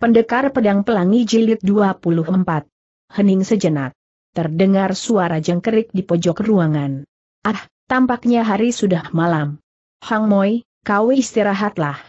Pendekar Pedang Pelangi Jilid 24. Hening sejenak. Terdengar suara jengkerik di pojok ruangan. Ah, tampaknya hari sudah malam. Hang Moi, kau istirahatlah.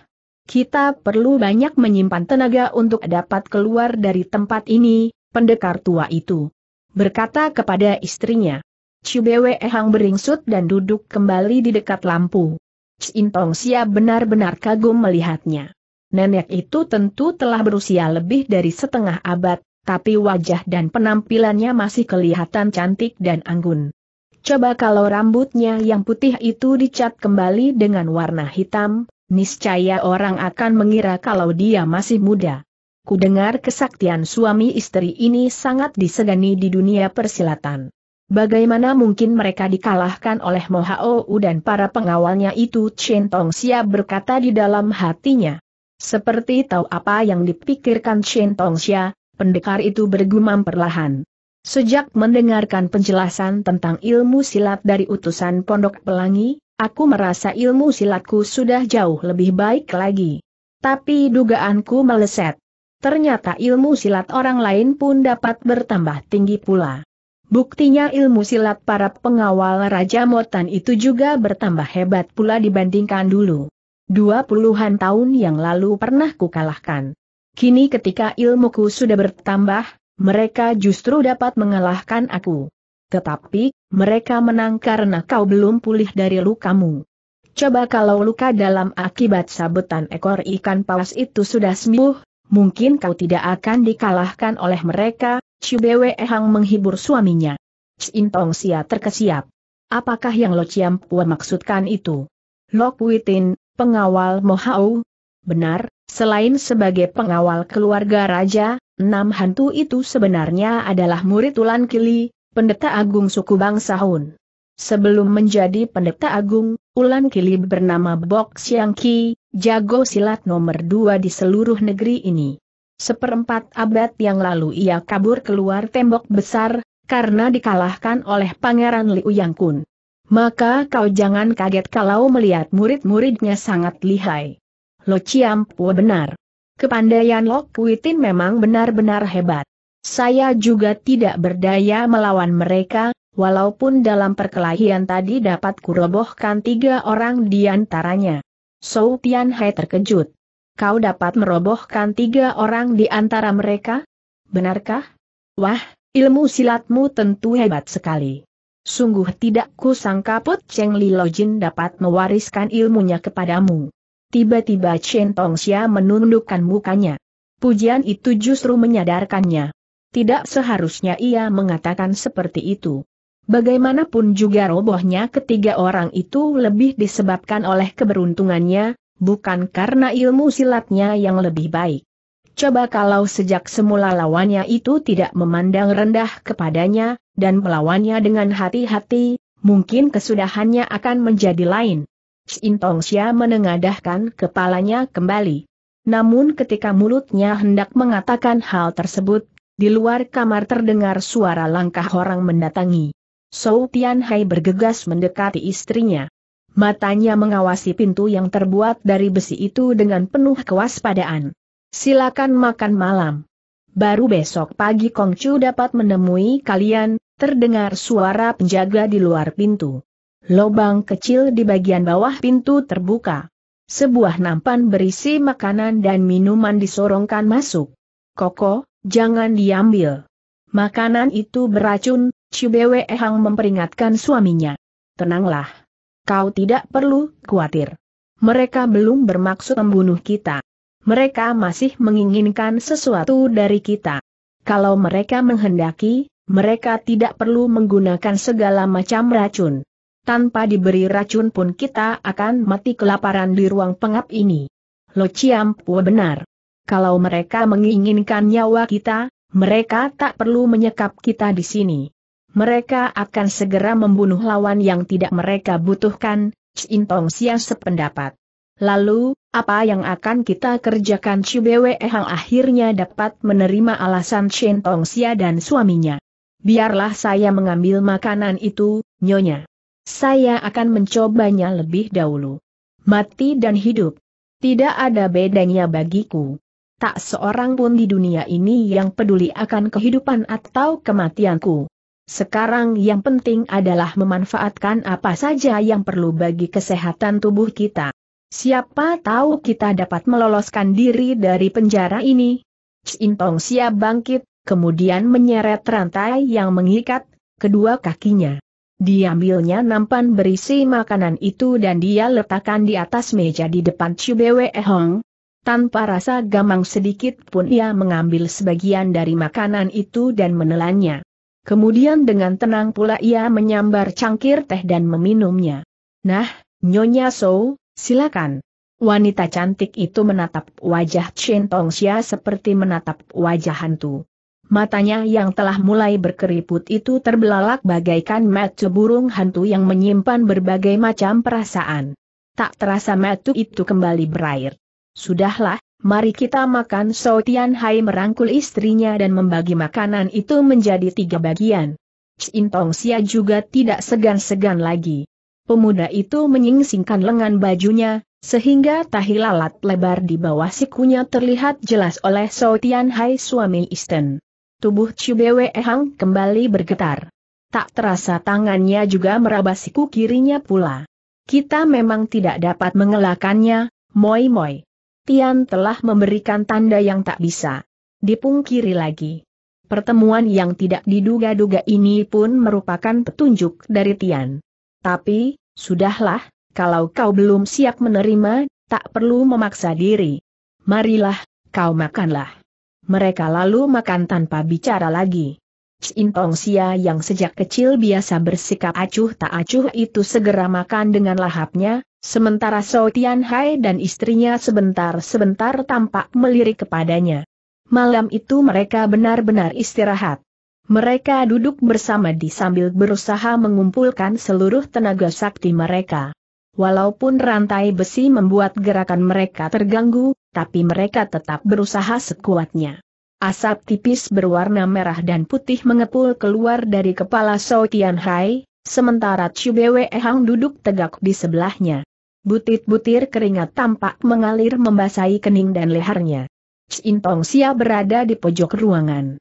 Kita perlu banyak menyimpan tenaga untuk dapat keluar dari tempat ini, pendekar tua itu. Berkata kepada istrinya. Cibewe Hang beringsut dan duduk kembali di dekat lampu. Cintong siap benar-benar kagum melihatnya nenek itu tentu telah berusia lebih dari setengah abad, tapi wajah dan penampilannya masih kelihatan cantik dan anggun. Coba kalau rambutnya yang putih itu dicat kembali dengan warna hitam, niscaya orang akan mengira kalau dia masih muda. Kudengar kesaktian suami istri ini sangat disegani di dunia persilatan. Bagaimana mungkin mereka dikalahkan oleh Mohao dan para pengawalnya itu Chen Tong siap berkata di dalam hatinya. Seperti tahu apa yang dipikirkan Shen Tongxia, pendekar itu bergumam perlahan. Sejak mendengarkan penjelasan tentang ilmu silat dari utusan Pondok Pelangi, aku merasa ilmu silatku sudah jauh lebih baik lagi. Tapi dugaanku meleset. Ternyata ilmu silat orang lain pun dapat bertambah tinggi pula. Buktinya ilmu silat para pengawal Raja Motan itu juga bertambah hebat pula dibandingkan dulu dua puluhan tahun yang lalu pernah kukalahkan. Kini ketika ilmuku sudah bertambah, mereka justru dapat mengalahkan aku. Tetapi, mereka menang karena kau belum pulih dari lukamu. Coba kalau luka dalam akibat sabetan ekor ikan paus itu sudah sembuh, mungkin kau tidak akan dikalahkan oleh mereka, Cibewe hang menghibur suaminya. Cintong Sia terkesiap. Apakah yang Lo Ciam Pua maksudkan itu? Lo kuitin. Pengawal Mohau? Benar, selain sebagai pengawal keluarga raja, enam hantu itu sebenarnya adalah murid Ulan Kili, pendeta agung suku bangsa Hun. Sebelum menjadi pendeta agung, Ulan Kili bernama Bok Siang Ki, jago silat nomor dua di seluruh negeri ini. Seperempat abad yang lalu ia kabur keluar tembok besar, karena dikalahkan oleh Pangeran Liu Yang Kun. Maka kau jangan kaget kalau melihat murid-muridnya sangat lihai. Lo Ciampu benar. Kepandaian Lok puitin memang benar-benar hebat. Saya juga tidak berdaya melawan mereka, walaupun dalam perkelahian tadi dapat kurobohkan tiga orang di antaranya. So Tian Hai terkejut. Kau dapat merobohkan tiga orang di antara mereka? Benarkah? Wah, ilmu silatmu tentu hebat sekali. Sungguh tidak kusangka Put Cheng Li Jin dapat mewariskan ilmunya kepadamu. Tiba-tiba Chen Tong Xia menundukkan mukanya. Pujian itu justru menyadarkannya. Tidak seharusnya ia mengatakan seperti itu. Bagaimanapun juga robohnya ketiga orang itu lebih disebabkan oleh keberuntungannya, bukan karena ilmu silatnya yang lebih baik. Coba kalau sejak semula lawannya itu tidak memandang rendah kepadanya, dan melawannya dengan hati-hati, mungkin kesudahannya akan menjadi lain. Tong Xia menengadahkan kepalanya kembali. Namun ketika mulutnya hendak mengatakan hal tersebut, di luar kamar terdengar suara langkah orang mendatangi. Sou Tianhai bergegas mendekati istrinya. Matanya mengawasi pintu yang terbuat dari besi itu dengan penuh kewaspadaan. Silakan makan malam. Baru besok pagi Kongcu dapat menemui kalian, terdengar suara penjaga di luar pintu. Lobang kecil di bagian bawah pintu terbuka. Sebuah nampan berisi makanan dan minuman disorongkan masuk. Koko, jangan diambil. Makanan itu beracun, Cibewe Ehang memperingatkan suaminya. Tenanglah. Kau tidak perlu khawatir. Mereka belum bermaksud membunuh kita mereka masih menginginkan sesuatu dari kita. Kalau mereka menghendaki, mereka tidak perlu menggunakan segala macam racun. Tanpa diberi racun pun kita akan mati kelaparan di ruang pengap ini. Lo Ciampu benar. Kalau mereka menginginkan nyawa kita, mereka tak perlu menyekap kita di sini. Mereka akan segera membunuh lawan yang tidak mereka butuhkan, Cintong Sia sependapat. Lalu, apa yang akan kita kerjakan Cibewe Hang akhirnya dapat menerima alasan Shen Xia dan suaminya. Biarlah saya mengambil makanan itu, Nyonya. Saya akan mencobanya lebih dahulu. Mati dan hidup. Tidak ada bedanya bagiku. Tak seorang pun di dunia ini yang peduli akan kehidupan atau kematianku. Sekarang yang penting adalah memanfaatkan apa saja yang perlu bagi kesehatan tubuh kita. Siapa tahu kita dapat meloloskan diri dari penjara ini? Cintong siap bangkit, kemudian menyeret rantai yang mengikat kedua kakinya. Diambilnya nampan berisi makanan itu dan dia letakkan di atas meja di depan Chubewe Hong. Tanpa rasa gamang sedikit pun ia mengambil sebagian dari makanan itu dan menelannya. Kemudian dengan tenang pula ia menyambar cangkir teh dan meminumnya. Nah, Nyonya Sou, Silakan. Wanita cantik itu menatap wajah Chen Tongxia seperti menatap wajah hantu. Matanya yang telah mulai berkeriput itu terbelalak bagaikan mata burung hantu yang menyimpan berbagai macam perasaan. Tak terasa mata itu kembali berair. Sudahlah, mari kita makan So Tian Hai merangkul istrinya dan membagi makanan itu menjadi tiga bagian. Chen Tongxia juga tidak segan-segan lagi. Pemuda itu menyingsingkan lengan bajunya, sehingga tahi lalat lebar di bawah sikunya terlihat jelas oleh So Tian Hai suami Isten. Tubuh Bwe Hang kembali bergetar. Tak terasa tangannya juga meraba siku kirinya pula. Kita memang tidak dapat mengelakannya, Moi Moi. Tian telah memberikan tanda yang tak bisa dipungkiri lagi. Pertemuan yang tidak diduga-duga ini pun merupakan petunjuk dari Tian. Tapi, sudahlah, kalau kau belum siap menerima, tak perlu memaksa diri. Marilah, kau makanlah. Mereka lalu makan tanpa bicara lagi. Cintong Sia yang sejak kecil biasa bersikap acuh tak acuh itu segera makan dengan lahapnya, sementara So Tian Hai dan istrinya sebentar-sebentar tampak melirik kepadanya. Malam itu mereka benar-benar istirahat. Mereka duduk bersama di sambil berusaha mengumpulkan seluruh tenaga sakti mereka. Walaupun rantai besi membuat gerakan mereka terganggu, tapi mereka tetap berusaha sekuatnya. Asap tipis berwarna merah dan putih mengepul keluar dari kepala So Tian Hai, sementara Chu Bwe Hang duduk tegak di sebelahnya. Butir-butir keringat tampak mengalir membasahi kening dan lehernya. Cintong Tong berada di pojok ruangan.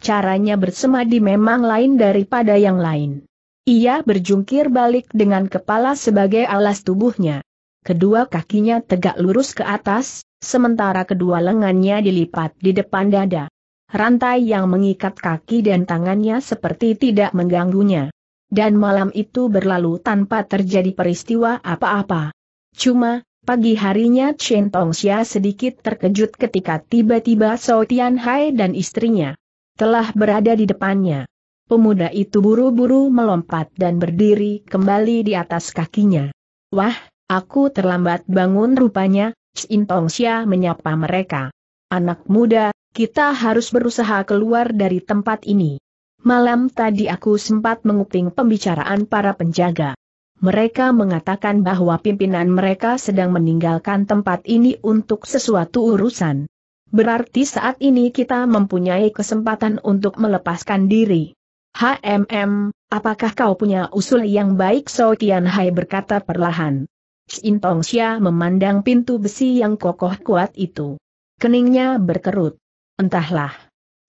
Caranya bersemadi memang lain daripada yang lain. Ia berjungkir balik dengan kepala sebagai alas tubuhnya. Kedua kakinya tegak lurus ke atas, sementara kedua lengannya dilipat di depan dada. Rantai yang mengikat kaki dan tangannya seperti tidak mengganggunya. Dan malam itu berlalu tanpa terjadi peristiwa apa-apa. Cuma, Pagi harinya Chen Tongxia sedikit terkejut ketika tiba-tiba Tian Hai dan istrinya, telah berada di depannya. Pemuda itu buru-buru melompat dan berdiri kembali di atas kakinya. Wah, aku terlambat bangun rupanya, Tong Xia menyapa mereka. Anak muda, kita harus berusaha keluar dari tempat ini. Malam tadi aku sempat menguping pembicaraan para penjaga. Mereka mengatakan bahwa pimpinan mereka sedang meninggalkan tempat ini untuk sesuatu urusan. Berarti saat ini kita mempunyai kesempatan untuk melepaskan diri. HMM, apakah kau punya usul yang baik? So Tian Hai berkata perlahan. Xin Tongxia memandang pintu besi yang kokoh kuat itu. Keningnya berkerut. Entahlah.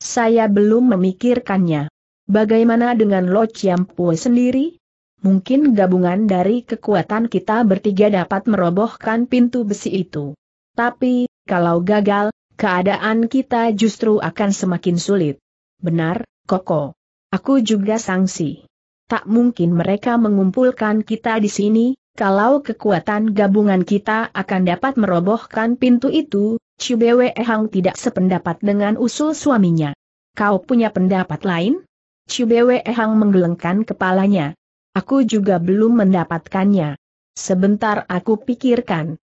Saya belum memikirkannya. Bagaimana dengan Lo Pue sendiri? Mungkin gabungan dari kekuatan kita bertiga dapat merobohkan pintu besi itu. Tapi, kalau gagal, keadaan kita justru akan semakin sulit. Benar, Koko. Aku juga sangsi. Tak mungkin mereka mengumpulkan kita di sini, kalau kekuatan gabungan kita akan dapat merobohkan pintu itu, Cibewe Hang tidak sependapat dengan usul suaminya. Kau punya pendapat lain? Cibewe Hang menggelengkan kepalanya. Aku juga belum mendapatkannya. Sebentar aku pikirkan.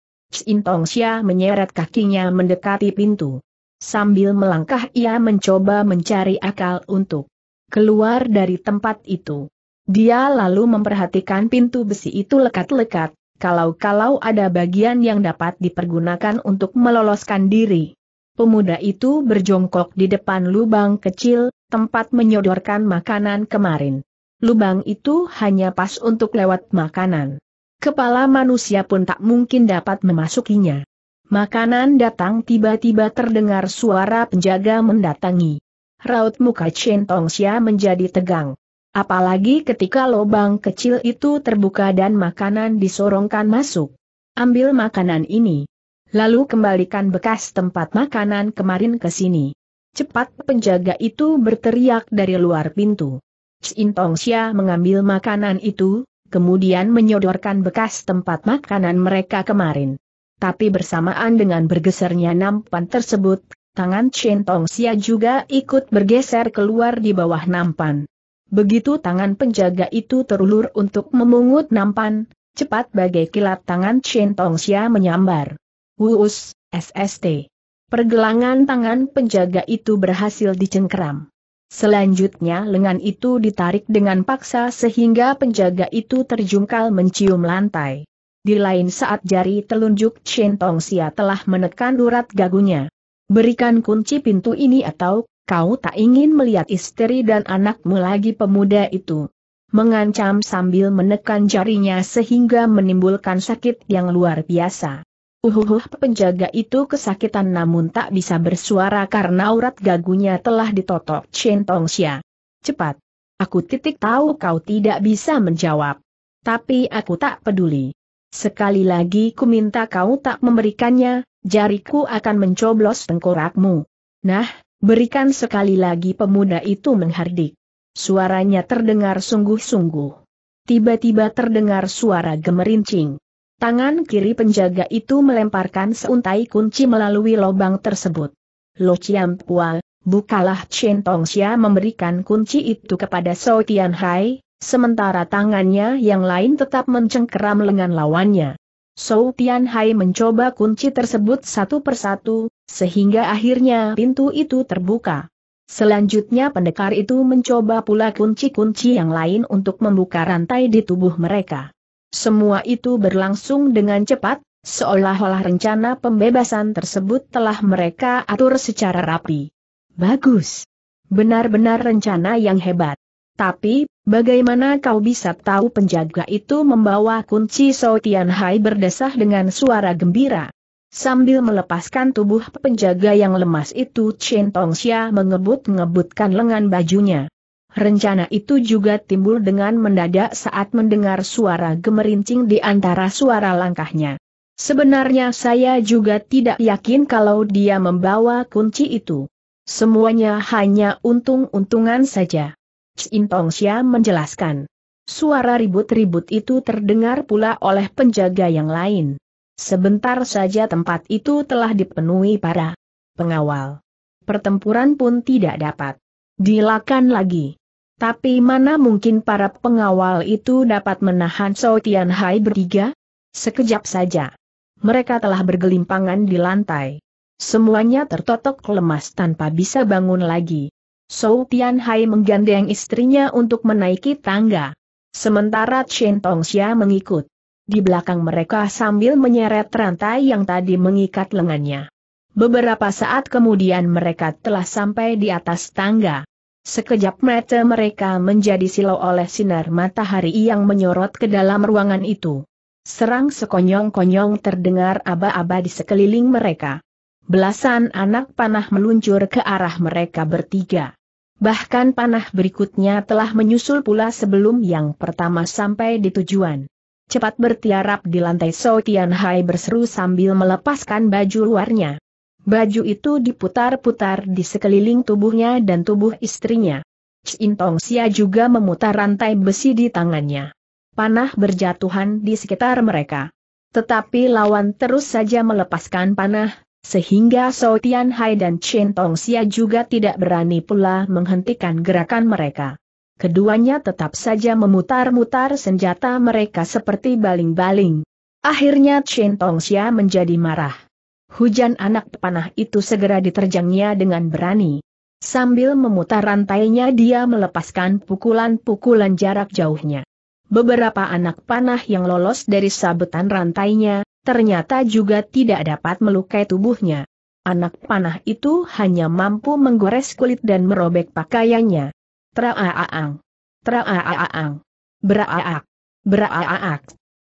Xia menyeret kakinya mendekati pintu. Sambil melangkah ia mencoba mencari akal untuk keluar dari tempat itu. Dia lalu memperhatikan pintu besi itu lekat-lekat, kalau-kalau ada bagian yang dapat dipergunakan untuk meloloskan diri. Pemuda itu berjongkok di depan lubang kecil, tempat menyodorkan makanan kemarin. Lubang itu hanya pas untuk lewat makanan kepala manusia pun tak mungkin dapat memasukinya. Makanan datang tiba-tiba terdengar suara penjaga mendatangi. Raut muka Chen Tongxia menjadi tegang. Apalagi ketika lobang kecil itu terbuka dan makanan disorongkan masuk. Ambil makanan ini. Lalu kembalikan bekas tempat makanan kemarin ke sini. Cepat penjaga itu berteriak dari luar pintu. Chen Tongxia mengambil makanan itu, kemudian menyodorkan bekas tempat makanan mereka kemarin. Tapi bersamaan dengan bergesernya nampan tersebut, tangan Chen Tong Xia juga ikut bergeser keluar di bawah nampan. Begitu tangan penjaga itu terulur untuk memungut nampan, cepat bagai kilat tangan Chen Tong Xia menyambar. Wuus, SST. Pergelangan tangan penjaga itu berhasil dicengkeram. Selanjutnya lengan itu ditarik dengan paksa sehingga penjaga itu terjungkal mencium lantai. Di lain saat jari telunjuk Chen Xia telah menekan urat gagunya. Berikan kunci pintu ini atau kau tak ingin melihat istri dan anakmu lagi pemuda itu. Mengancam sambil menekan jarinya sehingga menimbulkan sakit yang luar biasa. Uhuhuh penjaga itu kesakitan namun tak bisa bersuara karena urat gagunya telah ditotok Chen Tongxia. Cepat. Aku titik tahu kau tidak bisa menjawab. Tapi aku tak peduli. Sekali lagi ku minta kau tak memberikannya, jariku akan mencoblos tengkorakmu. Nah, berikan sekali lagi pemuda itu menghardik. Suaranya terdengar sungguh-sungguh. Tiba-tiba terdengar suara gemerincing. Tangan kiri penjaga itu melemparkan seuntai kunci melalui lubang tersebut. Lo Chiam Pua, bukalah Chen Tong Xia memberikan kunci itu kepada So Tian Hai, sementara tangannya yang lain tetap mencengkeram lengan lawannya. So Tian Hai mencoba kunci tersebut satu persatu, sehingga akhirnya pintu itu terbuka. Selanjutnya pendekar itu mencoba pula kunci-kunci yang lain untuk membuka rantai di tubuh mereka. Semua itu berlangsung dengan cepat, seolah-olah rencana pembebasan tersebut telah mereka atur secara rapi. Bagus. Benar-benar rencana yang hebat. Tapi, bagaimana kau bisa tahu penjaga itu membawa kunci So Hai berdesah dengan suara gembira? Sambil melepaskan tubuh penjaga yang lemas itu Chen Tongxia mengebut-ngebutkan lengan bajunya. Rencana itu juga timbul dengan mendadak saat mendengar suara gemerincing di antara suara langkahnya. Sebenarnya saya juga tidak yakin kalau dia membawa kunci itu. Semuanya hanya untung-untungan saja. Tong Xia menjelaskan. Suara ribut-ribut itu terdengar pula oleh penjaga yang lain. Sebentar saja tempat itu telah dipenuhi para pengawal. Pertempuran pun tidak dapat dilakukan lagi. Tapi mana mungkin para pengawal itu dapat menahan Chou Tian Hai bertiga? Sekejap saja. Mereka telah bergelimpangan di lantai. Semuanya tertotok lemas tanpa bisa bangun lagi. Chou Tian Hai menggandeng istrinya untuk menaiki tangga. Sementara Chen Xia mengikut. Di belakang mereka sambil menyeret rantai yang tadi mengikat lengannya. Beberapa saat kemudian mereka telah sampai di atas tangga. Sekejap mata mereka menjadi silau oleh sinar matahari yang menyorot ke dalam ruangan itu. Serang sekonyong-konyong terdengar aba-aba di sekeliling mereka. Belasan anak panah meluncur ke arah mereka bertiga. Bahkan panah berikutnya telah menyusul pula sebelum yang pertama sampai di tujuan. Cepat bertiarap di lantai So Tian Hai berseru sambil melepaskan baju luarnya. Baju itu diputar-putar di sekeliling tubuhnya dan tubuh istrinya. Cintong Sia juga memutar rantai besi di tangannya. Panah berjatuhan di sekitar mereka. Tetapi lawan terus saja melepaskan panah, sehingga Sao Tian Hai dan Chen Tong Sia juga tidak berani pula menghentikan gerakan mereka. Keduanya tetap saja memutar-mutar senjata mereka seperti baling-baling. Akhirnya Chen Xia menjadi marah. Hujan anak panah itu segera diterjangnya dengan berani. Sambil memutar rantainya dia melepaskan pukulan-pukulan jarak jauhnya. Beberapa anak panah yang lolos dari sabetan rantainya, ternyata juga tidak dapat melukai tubuhnya. Anak panah itu hanya mampu menggores kulit dan merobek pakaiannya. Traaang. Traaang. Beraaak. Beraaak.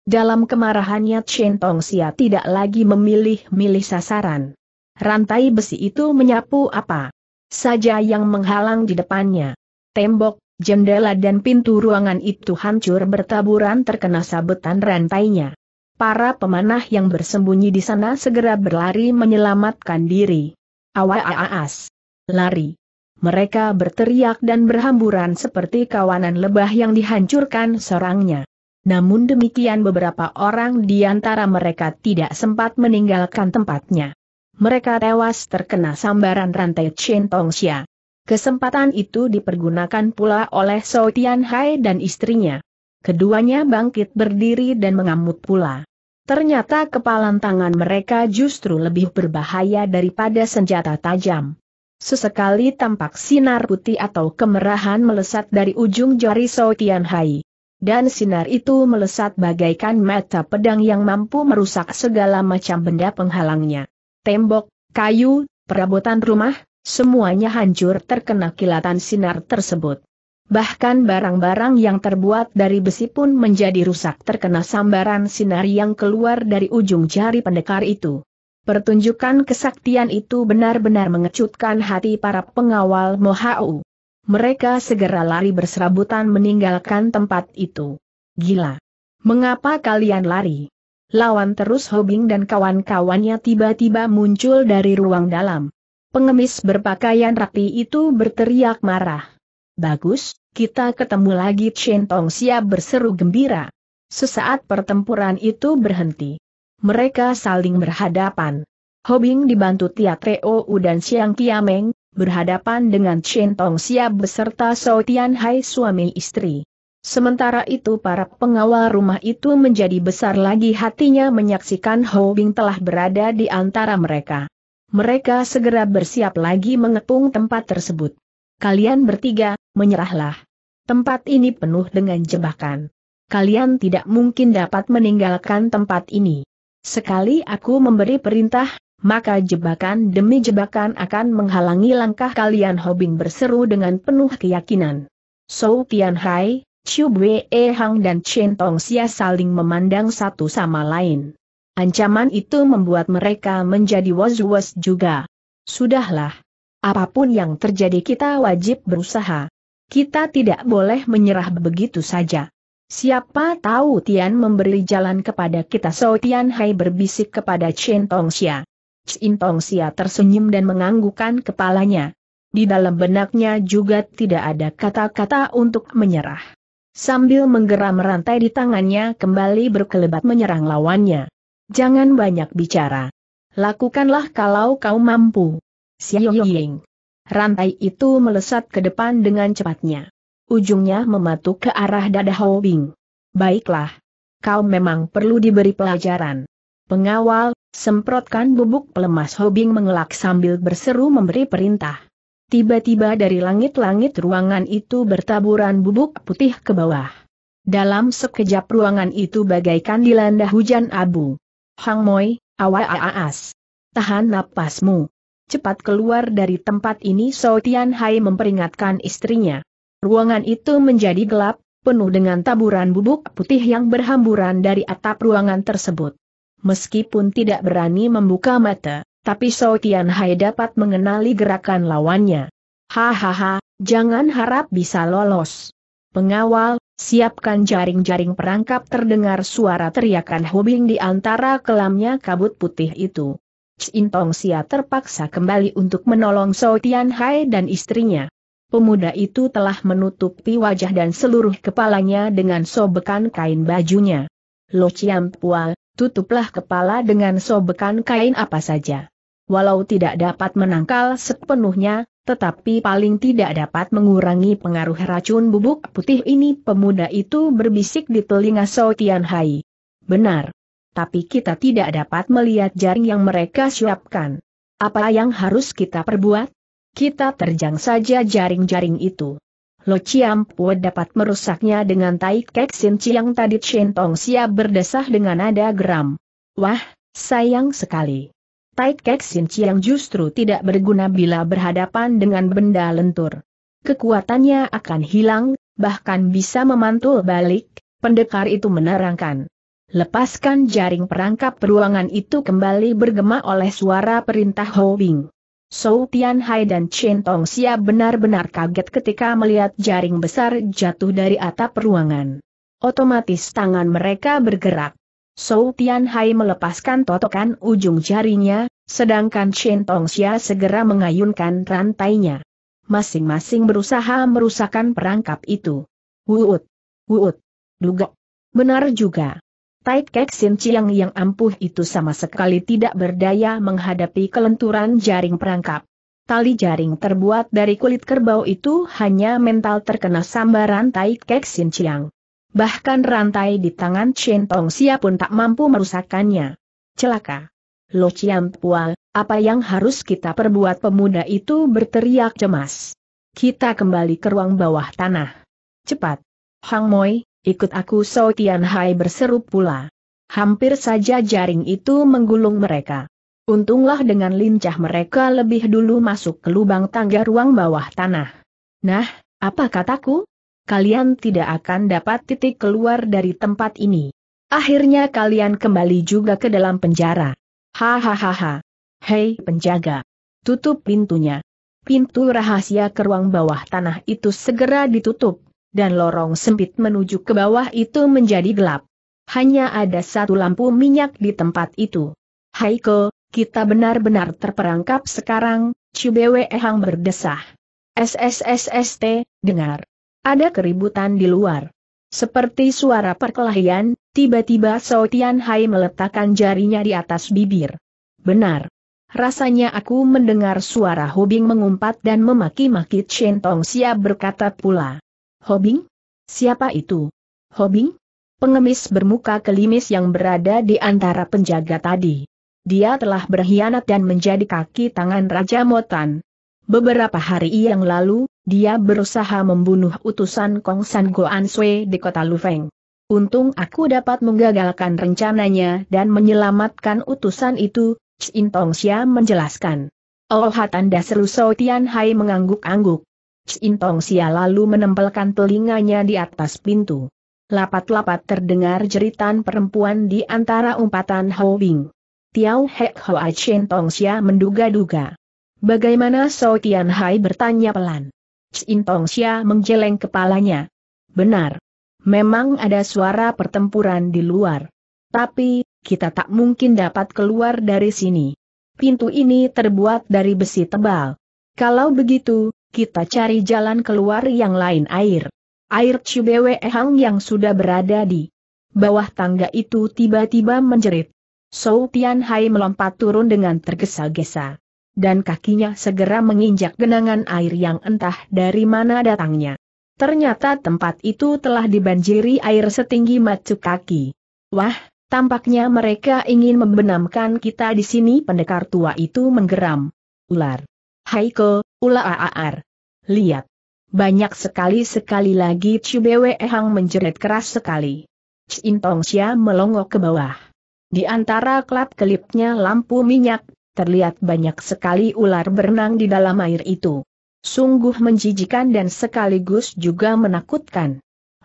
Dalam kemarahannya Chen Tong Xia tidak lagi memilih-milih sasaran. Rantai besi itu menyapu apa saja yang menghalang di depannya. Tembok, jendela dan pintu ruangan itu hancur bertaburan terkena sabetan rantainya. Para pemanah yang bersembunyi di sana segera berlari menyelamatkan diri. Awa-aas! Lari! Mereka berteriak dan berhamburan seperti kawanan lebah yang dihancurkan serangnya namun demikian beberapa orang di antara mereka tidak sempat meninggalkan tempatnya. Mereka tewas terkena sambaran rantai Chen Tongxia. Kesempatan itu dipergunakan pula oleh Sou Tianhai dan istrinya. Keduanya bangkit berdiri dan mengamuk pula. Ternyata kepalan tangan mereka justru lebih berbahaya daripada senjata tajam. Sesekali tampak sinar putih atau kemerahan melesat dari ujung jari Sou Tianhai dan sinar itu melesat bagaikan mata pedang yang mampu merusak segala macam benda penghalangnya. Tembok, kayu, perabotan rumah, semuanya hancur terkena kilatan sinar tersebut. Bahkan barang-barang yang terbuat dari besi pun menjadi rusak terkena sambaran sinar yang keluar dari ujung jari pendekar itu. Pertunjukan kesaktian itu benar-benar mengecutkan hati para pengawal Mohau mereka segera lari berserabutan meninggalkan tempat itu. Gila! Mengapa kalian lari? Lawan terus Hobing dan kawan-kawannya tiba-tiba muncul dari ruang dalam. Pengemis berpakaian rapi itu berteriak marah. Bagus, kita ketemu lagi Chen Tong siap berseru gembira. Sesaat pertempuran itu berhenti. Mereka saling berhadapan. Hobing dibantu Tia Teo dan Siang Kiameng, berhadapan dengan Chen Tong Siap beserta Sao Tian Hai suami istri. Sementara itu para pengawal rumah itu menjadi besar lagi hatinya menyaksikan Ho Bing telah berada di antara mereka. Mereka segera bersiap lagi mengepung tempat tersebut. Kalian bertiga, menyerahlah. Tempat ini penuh dengan jebakan. Kalian tidak mungkin dapat meninggalkan tempat ini. Sekali aku memberi perintah, maka jebakan demi jebakan akan menghalangi langkah kalian Hobing berseru dengan penuh keyakinan. So Tian Hai, Chiu Bue e Hang dan Chen Tong Xia saling memandang satu sama lain. Ancaman itu membuat mereka menjadi was-was juga. Sudahlah. Apapun yang terjadi kita wajib berusaha. Kita tidak boleh menyerah begitu saja. Siapa tahu Tian memberi jalan kepada kita So Tian Hai berbisik kepada Chen Tong Xia. Chin Tong Sia tersenyum dan menganggukkan kepalanya. Di dalam benaknya juga tidak ada kata-kata untuk menyerah. Sambil menggeram rantai di tangannya kembali berkelebat menyerang lawannya. Jangan banyak bicara. Lakukanlah kalau kau mampu. Xiaoying. Rantai itu melesat ke depan dengan cepatnya. Ujungnya mematuk ke arah dada Hobing. Baiklah. Kau memang perlu diberi pelajaran. Pengawal Semprotkan bubuk pelemas Hobing mengelak sambil berseru memberi perintah. Tiba-tiba dari langit-langit ruangan itu bertaburan bubuk putih ke bawah. Dalam sekejap ruangan itu bagaikan dilanda hujan abu. Hang Moi, awai aas. Tahan napasmu. Cepat keluar dari tempat ini So Tian Hai memperingatkan istrinya. Ruangan itu menjadi gelap, penuh dengan taburan bubuk putih yang berhamburan dari atap ruangan tersebut meskipun tidak berani membuka mata, tapi So Tian Hai dapat mengenali gerakan lawannya. Hahaha, jangan harap bisa lolos. Pengawal, siapkan jaring-jaring perangkap terdengar suara teriakan Hubing di antara kelamnya kabut putih itu. Tong Sia terpaksa kembali untuk menolong So Tian Hai dan istrinya. Pemuda itu telah menutupi wajah dan seluruh kepalanya dengan sobekan kain bajunya. Lo Chiam Pua, tutuplah kepala dengan sobekan kain apa saja. Walau tidak dapat menangkal sepenuhnya, tetapi paling tidak dapat mengurangi pengaruh racun bubuk putih ini pemuda itu berbisik di telinga So Tian Hai. Benar. Tapi kita tidak dapat melihat jaring yang mereka siapkan. Apa yang harus kita perbuat? Kita terjang saja jaring-jaring itu. Lo Chiam Pue dapat merusaknya dengan tai kek Sin Chiang tadi Chen Tong Sia berdesah dengan nada geram. Wah, sayang sekali. Tai kek Sin Chiang justru tidak berguna bila berhadapan dengan benda lentur. Kekuatannya akan hilang, bahkan bisa memantul balik, pendekar itu menerangkan. Lepaskan jaring perangkap peruangan itu kembali bergema oleh suara perintah Ho Bing. Sou Tianhai dan Chen Tong Xia benar-benar kaget ketika melihat jaring besar jatuh dari atap ruangan. Otomatis tangan mereka bergerak. Sou Tianhai melepaskan totokan ujung jarinya, sedangkan Chen Tong Xia segera mengayunkan rantainya. Masing-masing berusaha merusakkan perangkap itu. Wuut! Wuut! Dugok! Benar juga. Tai Kek Sin Chiang yang ampuh itu sama sekali tidak berdaya menghadapi kelenturan jaring perangkap. Tali jaring terbuat dari kulit kerbau itu hanya mental terkena sambaran Tai Kek Sin Chiang. Bahkan rantai di tangan Chen Tong Sia pun tak mampu merusakannya. Celaka. Lo Chiang Pua, apa yang harus kita perbuat pemuda itu berteriak cemas. Kita kembali ke ruang bawah tanah. Cepat. Hang Moi, Ikut aku So Tian Hai berseru pula. Hampir saja jaring itu menggulung mereka. Untunglah dengan lincah mereka lebih dulu masuk ke lubang tangga ruang bawah tanah. Nah, apa kataku? Kalian tidak akan dapat titik keluar dari tempat ini. Akhirnya kalian kembali juga ke dalam penjara. Hahaha. Hei penjaga. Tutup pintunya. Pintu rahasia ke ruang bawah tanah itu segera ditutup dan lorong sempit menuju ke bawah itu menjadi gelap. Hanya ada satu lampu minyak di tempat itu. Haiko, kita benar-benar terperangkap sekarang, Cubewe Ehang berdesah. SSSST, dengar. Ada keributan di luar. Seperti suara perkelahian, tiba-tiba Sotian Hai meletakkan jarinya di atas bibir. Benar. Rasanya aku mendengar suara Hubing mengumpat dan memaki-maki Chen Tong Xia berkata pula. Hobing? Siapa itu? Hobing? Pengemis bermuka kelimis yang berada di antara penjaga tadi. Dia telah berkhianat dan menjadi kaki tangan Raja Motan. Beberapa hari yang lalu, dia berusaha membunuh utusan Kong San Goan Sui di kota Lufeng. Untung aku dapat menggagalkan rencananya dan menyelamatkan utusan itu, Cintong Tong Xia menjelaskan. Oh tanda Seru Sotian Hai mengangguk-angguk. Cintong Sia lalu menempelkan telinganya di atas pintu. Lapat-lapat terdengar jeritan perempuan di antara umpatan Hao Bing. Tiao Hek Hoa Cintong Sia menduga-duga. Bagaimana So Tian Hai bertanya pelan. Cintong Sia menggeleng kepalanya. Benar. Memang ada suara pertempuran di luar. Tapi, kita tak mungkin dapat keluar dari sini. Pintu ini terbuat dari besi tebal. Kalau begitu, kita cari jalan keluar yang lain air. Air Cibewe Hang yang sudah berada di bawah tangga itu tiba-tiba menjerit. Sou Tian Hai melompat turun dengan tergesa-gesa. Dan kakinya segera menginjak genangan air yang entah dari mana datangnya. Ternyata tempat itu telah dibanjiri air setinggi macu kaki. Wah, Tampaknya mereka ingin membenamkan kita di sini pendekar tua itu menggeram. Ular. Haiko, ula aar. Lihat. Banyak sekali-sekali lagi Chibewe Hang menjerit keras sekali. Tong Xia melongok ke bawah. Di antara kelap-kelipnya lampu minyak, terlihat banyak sekali ular berenang di dalam air itu. Sungguh menjijikan dan sekaligus juga menakutkan.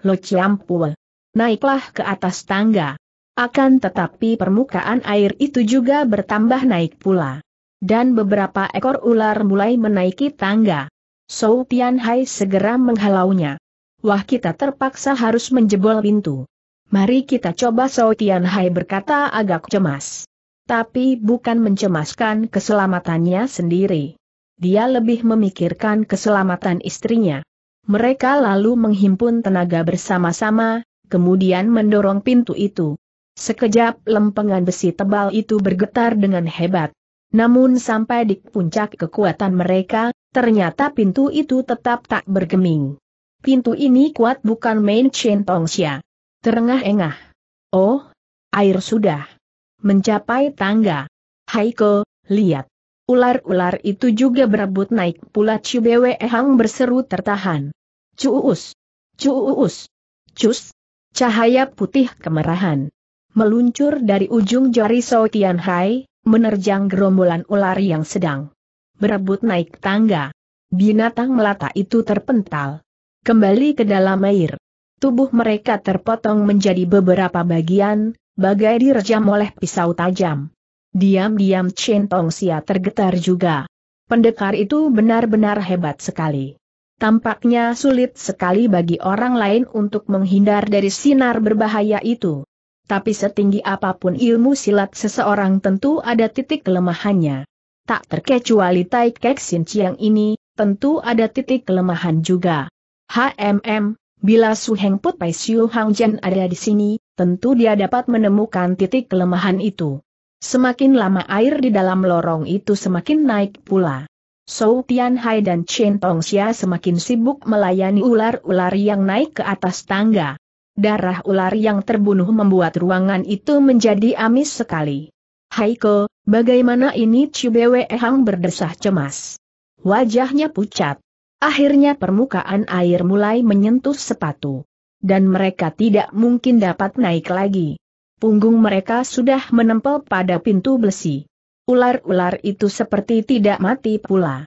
Lo Ciampue. Naiklah ke atas tangga. Akan tetapi permukaan air itu juga bertambah naik pula. Dan beberapa ekor ular mulai menaiki tangga. Sou Tian Hai segera menghalaunya. Wah kita terpaksa harus menjebol pintu. Mari kita coba Sou Tian Hai berkata agak cemas. Tapi bukan mencemaskan keselamatannya sendiri. Dia lebih memikirkan keselamatan istrinya. Mereka lalu menghimpun tenaga bersama-sama, kemudian mendorong pintu itu. Sekejap lempengan besi tebal itu bergetar dengan hebat. Namun sampai di puncak kekuatan mereka, Ternyata pintu itu tetap tak bergeming. Pintu ini kuat bukan main Chen Tongxia. Terengah-engah. Oh, air sudah. Mencapai tangga. Haiko, lihat. Ular-ular itu juga berebut naik pula Cibewe Hang berseru tertahan. Cuus! Cuus! Cus! Cahaya putih kemerahan. Meluncur dari ujung jari Sotian Hai, menerjang gerombolan ular yang sedang berebut naik tangga. Binatang melata itu terpental. Kembali ke dalam air. Tubuh mereka terpotong menjadi beberapa bagian, bagai direjam oleh pisau tajam. Diam-diam Chen Tongxia tergetar juga. Pendekar itu benar-benar hebat sekali. Tampaknya sulit sekali bagi orang lain untuk menghindar dari sinar berbahaya itu. Tapi setinggi apapun ilmu silat seseorang tentu ada titik kelemahannya tak terkecuali Tai Kek Sin Chiang ini, tentu ada titik kelemahan juga. HMM, bila Su Heng Put Pai Siu Hang Jen ada di sini, tentu dia dapat menemukan titik kelemahan itu. Semakin lama air di dalam lorong itu semakin naik pula. Sou Tian Hai dan Chen Tong Xia semakin sibuk melayani ular-ular yang naik ke atas tangga. Darah ular yang terbunuh membuat ruangan itu menjadi amis sekali. Haiko, bagaimana ini Cubewe Hang berdesah cemas. Wajahnya pucat. Akhirnya permukaan air mulai menyentuh sepatu. Dan mereka tidak mungkin dapat naik lagi. Punggung mereka sudah menempel pada pintu besi. Ular-ular itu seperti tidak mati pula.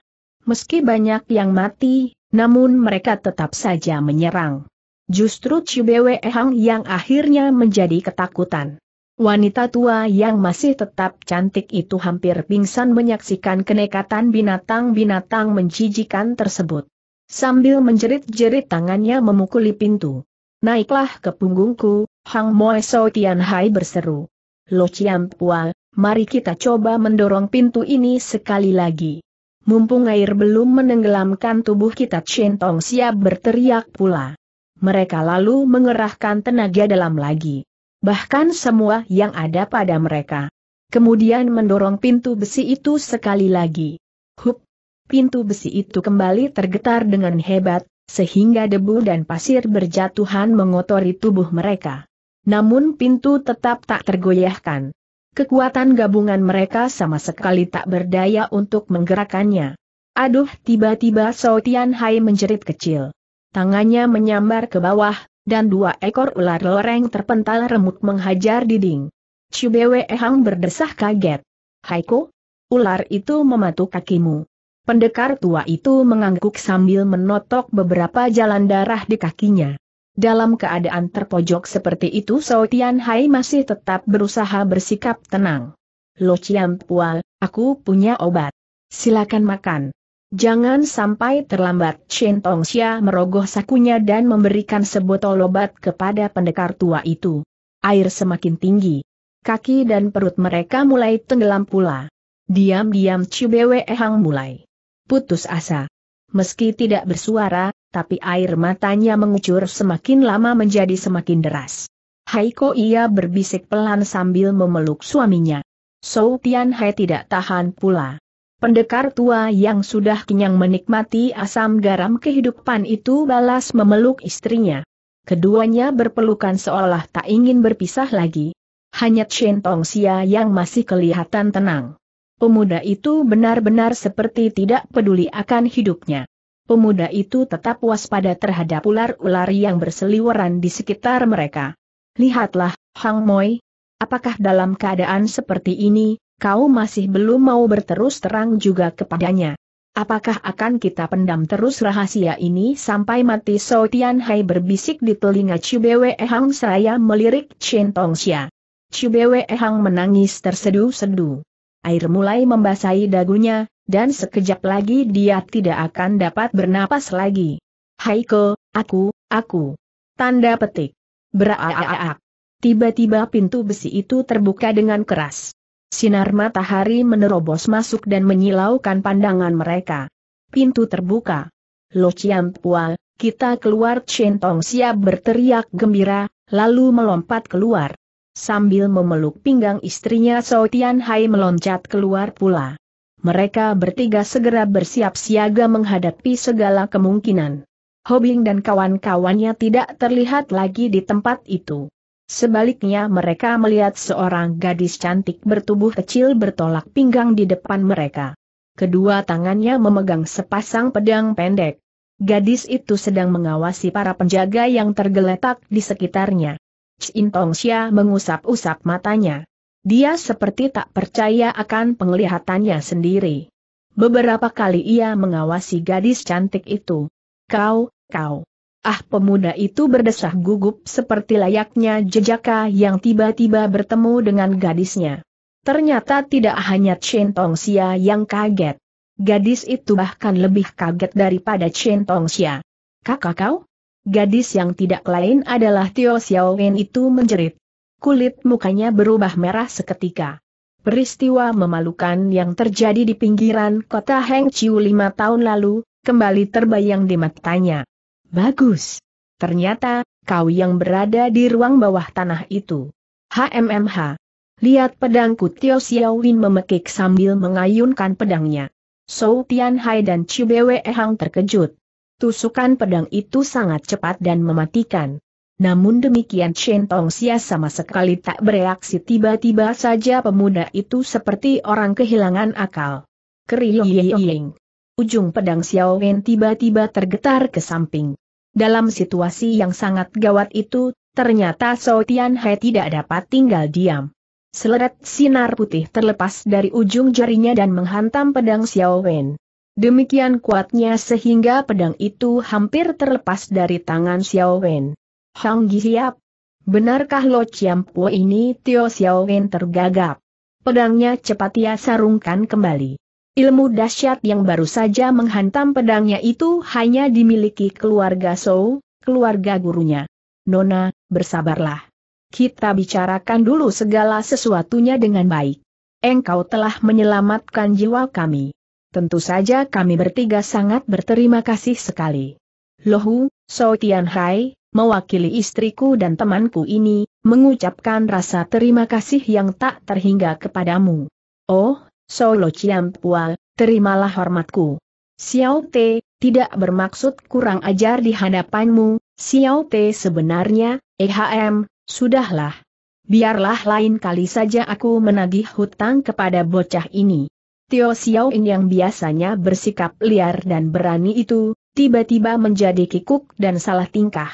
Meski banyak yang mati, namun mereka tetap saja menyerang. Justru Cubewe Hang yang akhirnya menjadi ketakutan. Wanita tua yang masih tetap cantik itu hampir pingsan menyaksikan kenekatan binatang-binatang menjijikan tersebut. Sambil menjerit-jerit tangannya memukuli pintu. Naiklah ke punggungku, Hang Moe So Tian Hai berseru. Lo Chiam Pua, mari kita coba mendorong pintu ini sekali lagi. Mumpung air belum menenggelamkan tubuh kita Chen Tong siap berteriak pula. Mereka lalu mengerahkan tenaga dalam lagi bahkan semua yang ada pada mereka. Kemudian mendorong pintu besi itu sekali lagi. Hup! Pintu besi itu kembali tergetar dengan hebat, sehingga debu dan pasir berjatuhan mengotori tubuh mereka. Namun pintu tetap tak tergoyahkan. Kekuatan gabungan mereka sama sekali tak berdaya untuk menggerakkannya. Aduh tiba-tiba Tian Hai menjerit kecil. Tangannya menyambar ke bawah, dan dua ekor ular loreng terpental remuk menghajar dinding. Cubewe Hang berdesah kaget. Haiko, ular itu mematuk kakimu. Pendekar tua itu mengangguk sambil menotok beberapa jalan darah di kakinya. Dalam keadaan terpojok seperti itu Sao Tian Hai masih tetap berusaha bersikap tenang. Lo Ciam Pua, aku punya obat. Silakan makan. Jangan sampai terlambat Chen Tongxia merogoh sakunya dan memberikan sebotol obat kepada pendekar tua itu. Air semakin tinggi. Kaki dan perut mereka mulai tenggelam pula. Diam-diam Cibewe Ehang mulai putus asa. Meski tidak bersuara, tapi air matanya mengucur semakin lama menjadi semakin deras. Haiko ia berbisik pelan sambil memeluk suaminya. Sou Tian Hai tidak tahan pula. Pendekar tua yang sudah kenyang menikmati asam garam kehidupan itu balas memeluk istrinya. Keduanya berpelukan seolah tak ingin berpisah lagi. Hanya Chen Xia yang masih kelihatan tenang. Pemuda itu benar-benar seperti tidak peduli akan hidupnya. Pemuda itu tetap waspada terhadap ular-ular yang berseliweran di sekitar mereka. Lihatlah, Hang Moi. Apakah dalam keadaan seperti ini, kau masih belum mau berterus terang juga kepadanya. Apakah akan kita pendam terus rahasia ini sampai mati So Tian Hai berbisik di telinga Cibewe Hang saya melirik Chen Tongxia. Cibewe Hang menangis tersedu-sedu. Air mulai membasahi dagunya, dan sekejap lagi dia tidak akan dapat bernapas lagi. Haiko, aku, aku. Tanda petik. Beraaak. Tiba-tiba pintu besi itu terbuka dengan keras. Sinar matahari menerobos masuk dan menyilaukan pandangan mereka. Pintu terbuka. Lo Pual, kita keluar Chen Tong siap berteriak gembira, lalu melompat keluar. Sambil memeluk pinggang istrinya So Tian Hai meloncat keluar pula. Mereka bertiga segera bersiap siaga menghadapi segala kemungkinan. Hobing dan kawan-kawannya tidak terlihat lagi di tempat itu. Sebaliknya mereka melihat seorang gadis cantik bertubuh kecil bertolak pinggang di depan mereka. Kedua tangannya memegang sepasang pedang pendek. Gadis itu sedang mengawasi para penjaga yang tergeletak di sekitarnya. Chin Tong Xia mengusap-usap matanya. Dia seperti tak percaya akan penglihatannya sendiri. Beberapa kali ia mengawasi gadis cantik itu. Kau, kau. Ah pemuda itu berdesah gugup seperti layaknya jejaka yang tiba-tiba bertemu dengan gadisnya. Ternyata tidak hanya Chen Tongxia yang kaget. Gadis itu bahkan lebih kaget daripada Chen Tongxia. Kakak kau? Gadis yang tidak lain adalah Tio Xiaowen itu menjerit. Kulit mukanya berubah merah seketika. Peristiwa memalukan yang terjadi di pinggiran kota Heng lima tahun lalu, kembali terbayang di matanya. Bagus. Ternyata, kau yang berada di ruang bawah tanah itu. HMMH. Lihat pedangku Tio Xiaowin memekik sambil mengayunkan pedangnya. Sou Hai dan Chu Bwe Hang terkejut. Tusukan pedang itu sangat cepat dan mematikan. Namun demikian Shen Tong Xia sama sekali tak bereaksi tiba-tiba saja pemuda itu seperti orang kehilangan akal. Keriying. Ujung pedang Xiao Wen tiba-tiba tergetar ke samping. Dalam situasi yang sangat gawat itu, ternyata So Tian Hai tidak dapat tinggal diam. Seleret sinar putih terlepas dari ujung jarinya dan menghantam pedang Xiao Wen. Demikian kuatnya sehingga pedang itu hampir terlepas dari tangan Xiao Wen. Hang Gihiap. Benarkah Lo Po ini Tio Xiao Wen tergagap? Pedangnya cepat ia sarungkan kembali. Ilmu dahsyat yang baru saja menghantam pedangnya itu hanya dimiliki keluarga Sou, keluarga gurunya. Nona, bersabarlah. Kita bicarakan dulu segala sesuatunya dengan baik. Engkau telah menyelamatkan jiwa kami. Tentu saja kami bertiga sangat berterima kasih sekali. Lohu, Sou Tianhai, mewakili istriku dan temanku ini, mengucapkan rasa terima kasih yang tak terhingga kepadamu. Oh, Solo Ciampua, terimalah hormatku. Xiao Te, tidak bermaksud kurang ajar di hadapanmu, Xiao Te sebenarnya, EHM, sudahlah. Biarlah lain kali saja aku menagih hutang kepada bocah ini. Tio Xiao Xiaoin yang biasanya bersikap liar dan berani itu, tiba-tiba menjadi kikuk dan salah tingkah.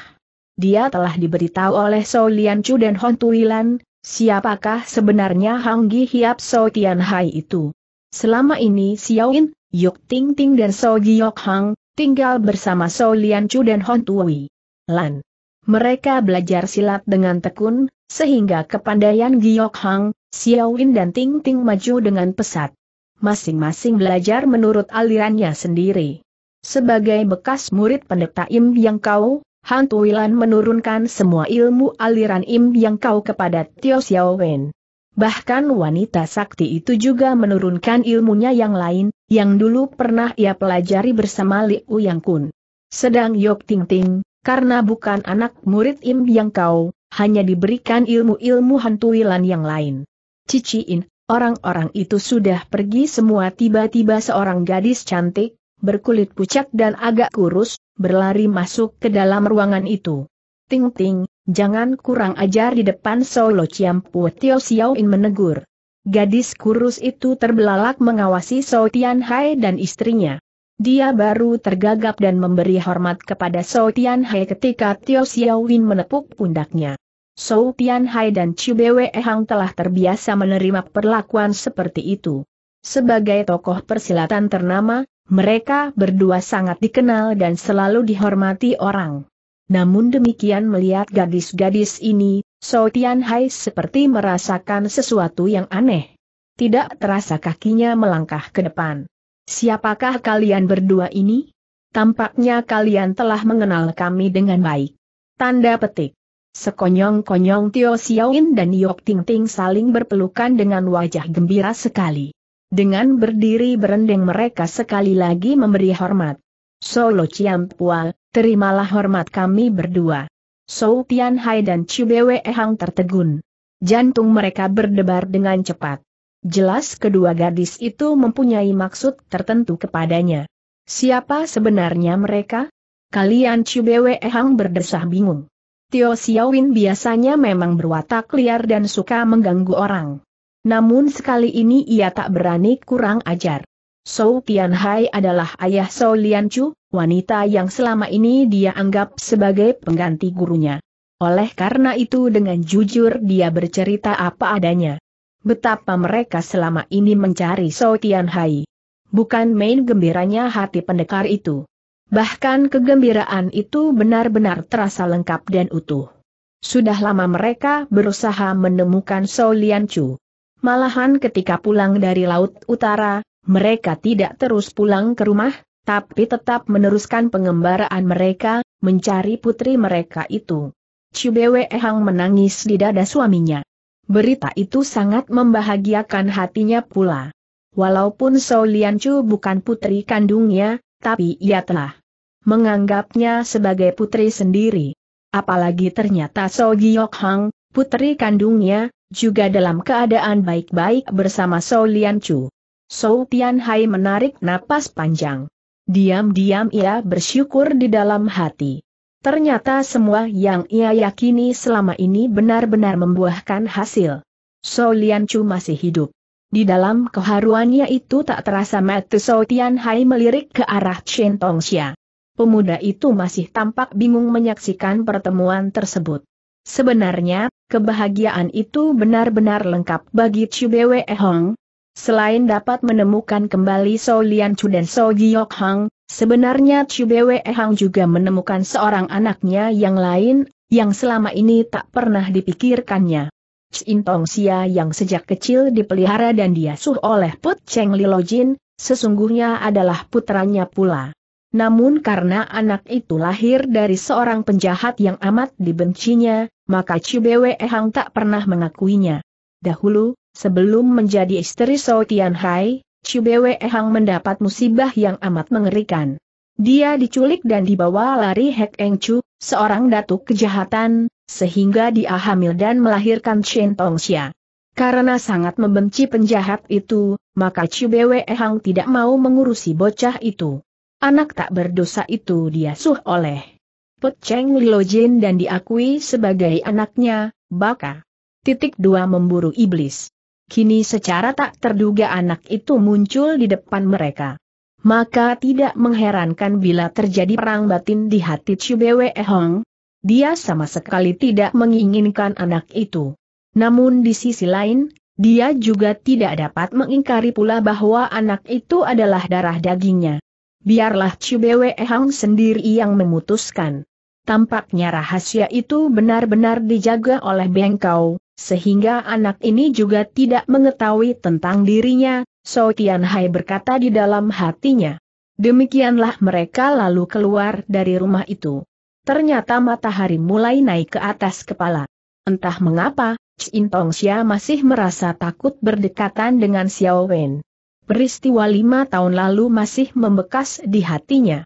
Dia telah diberitahu oleh Solian Chu dan Hon Tuilan, Siapakah sebenarnya Hang Gi Hiap So Tian Hai itu? Selama ini Xiaoin, Yuk Ting Ting dan So Giok Hang, tinggal bersama So Lian Chu dan Hon Tui. Lan. Mereka belajar silat dengan tekun, sehingga kepandaian Giok Hang, Xiaoin dan Ting Ting maju dengan pesat. Masing-masing belajar menurut alirannya sendiri. Sebagai bekas murid pendeta Im yang kau, Hantu Wilan menurunkan semua ilmu aliran Im yang kau kepada Tio Xiao Wen. Bahkan wanita sakti itu juga menurunkan ilmunya yang lain, yang dulu pernah ia pelajari bersama Liu Yang Kun. Sedang Yok Ting Ting, karena bukan anak murid Im Yang Kau, hanya diberikan ilmu-ilmu hantu Wilan yang lain. Ciciin, orang-orang itu sudah pergi semua tiba-tiba seorang gadis cantik, berkulit pucat dan agak kurus, berlari masuk ke dalam ruangan itu. Ting-ting, jangan kurang ajar di depan Solo Ciampu Tio Xiaoin menegur. Gadis kurus itu terbelalak mengawasi So Tian Hai dan istrinya. Dia baru tergagap dan memberi hormat kepada So Tian Hai ketika Tio Xiaowin menepuk pundaknya. So Tian Hai dan Chu Bwe Hang telah terbiasa menerima perlakuan seperti itu. Sebagai tokoh persilatan ternama, mereka berdua sangat dikenal dan selalu dihormati orang. Namun demikian melihat gadis-gadis ini, So Tian Hai seperti merasakan sesuatu yang aneh. Tidak terasa kakinya melangkah ke depan. Siapakah kalian berdua ini? Tampaknya kalian telah mengenal kami dengan baik. Tanda petik. Sekonyong-konyong Tio Xiaoin dan Yok Ting Ting saling berpelukan dengan wajah gembira sekali. Dengan berdiri berendeng mereka sekali lagi memberi hormat. Solo Ciampua, terimalah hormat kami berdua. Sou Tian Hai dan Chibewe Hang tertegun. Jantung mereka berdebar dengan cepat. Jelas kedua gadis itu mempunyai maksud tertentu kepadanya. Siapa sebenarnya mereka? Kalian Chibewe Hang berdesah bingung. Tio Xiaowin biasanya memang berwatak liar dan suka mengganggu orang. Namun sekali ini ia tak berani kurang ajar. Sou Tianhai adalah ayah Sou Lianchu, wanita yang selama ini dia anggap sebagai pengganti gurunya. Oleh karena itu dengan jujur dia bercerita apa adanya. Betapa mereka selama ini mencari Sou Tianhai. Bukan main gembiranya hati pendekar itu. Bahkan kegembiraan itu benar-benar terasa lengkap dan utuh. Sudah lama mereka berusaha menemukan Sou Lianchu. Malahan ketika pulang dari Laut Utara, mereka tidak terus pulang ke rumah, tapi tetap meneruskan pengembaraan mereka, mencari putri mereka itu. Cibewe Ehang menangis di dada suaminya. Berita itu sangat membahagiakan hatinya pula. Walaupun Lian Chu bukan putri kandungnya, tapi ia telah menganggapnya sebagai putri sendiri. Apalagi ternyata Sou Giok Hang, Putri kandungnya, juga dalam keadaan baik-baik bersama Sou Lian Chu. Sou Tian Hai menarik napas panjang. Diam-diam ia bersyukur di dalam hati. Ternyata semua yang ia yakini selama ini benar-benar membuahkan hasil. Sou Lian Chu masih hidup. Di dalam keharuannya itu tak terasa mata Sou Tian Hai melirik ke arah Chen Tongxia. Pemuda itu masih tampak bingung menyaksikan pertemuan tersebut. Sebenarnya, kebahagiaan itu benar-benar lengkap bagi Bwe Hong. Selain dapat menemukan kembali So Lian Chu dan So Giok Hong, sebenarnya Bwe Hong juga menemukan seorang anaknya yang lain, yang selama ini tak pernah dipikirkannya. Chin Tong Xia yang sejak kecil dipelihara dan diasuh oleh Put Cheng Lilo Jin, sesungguhnya adalah putranya pula. Namun karena anak itu lahir dari seorang penjahat yang amat dibencinya, maka Cibewe Hang tak pernah mengakuinya. Dahulu, sebelum menjadi istri Sao Tianhai, Cibewe Hang mendapat musibah yang amat mengerikan. Dia diculik dan dibawa lari Hek Eng Chu, seorang datuk kejahatan, sehingga dia hamil dan melahirkan Chen Tongxia. Karena sangat membenci penjahat itu, maka Cibewe Hang tidak mau mengurusi bocah itu. Anak tak berdosa itu dia suh oleh. Put Cheng Lilojin dan diakui sebagai anaknya, Baka. Titik dua memburu iblis. Kini secara tak terduga anak itu muncul di depan mereka. Maka tidak mengherankan bila terjadi perang batin di hati Chubewe Hong. Dia sama sekali tidak menginginkan anak itu. Namun di sisi lain, dia juga tidak dapat mengingkari pula bahwa anak itu adalah darah dagingnya. Biarlah Chubewe Hong sendiri yang memutuskan. Tampaknya rahasia itu benar-benar dijaga oleh Bengkau, sehingga anak ini juga tidak mengetahui tentang dirinya, So Tianhai berkata di dalam hatinya. Demikianlah mereka lalu keluar dari rumah itu. Ternyata matahari mulai naik ke atas kepala. Entah mengapa, Chin Tong Xia masih merasa takut berdekatan dengan Xiao Wen. Peristiwa lima tahun lalu masih membekas di hatinya.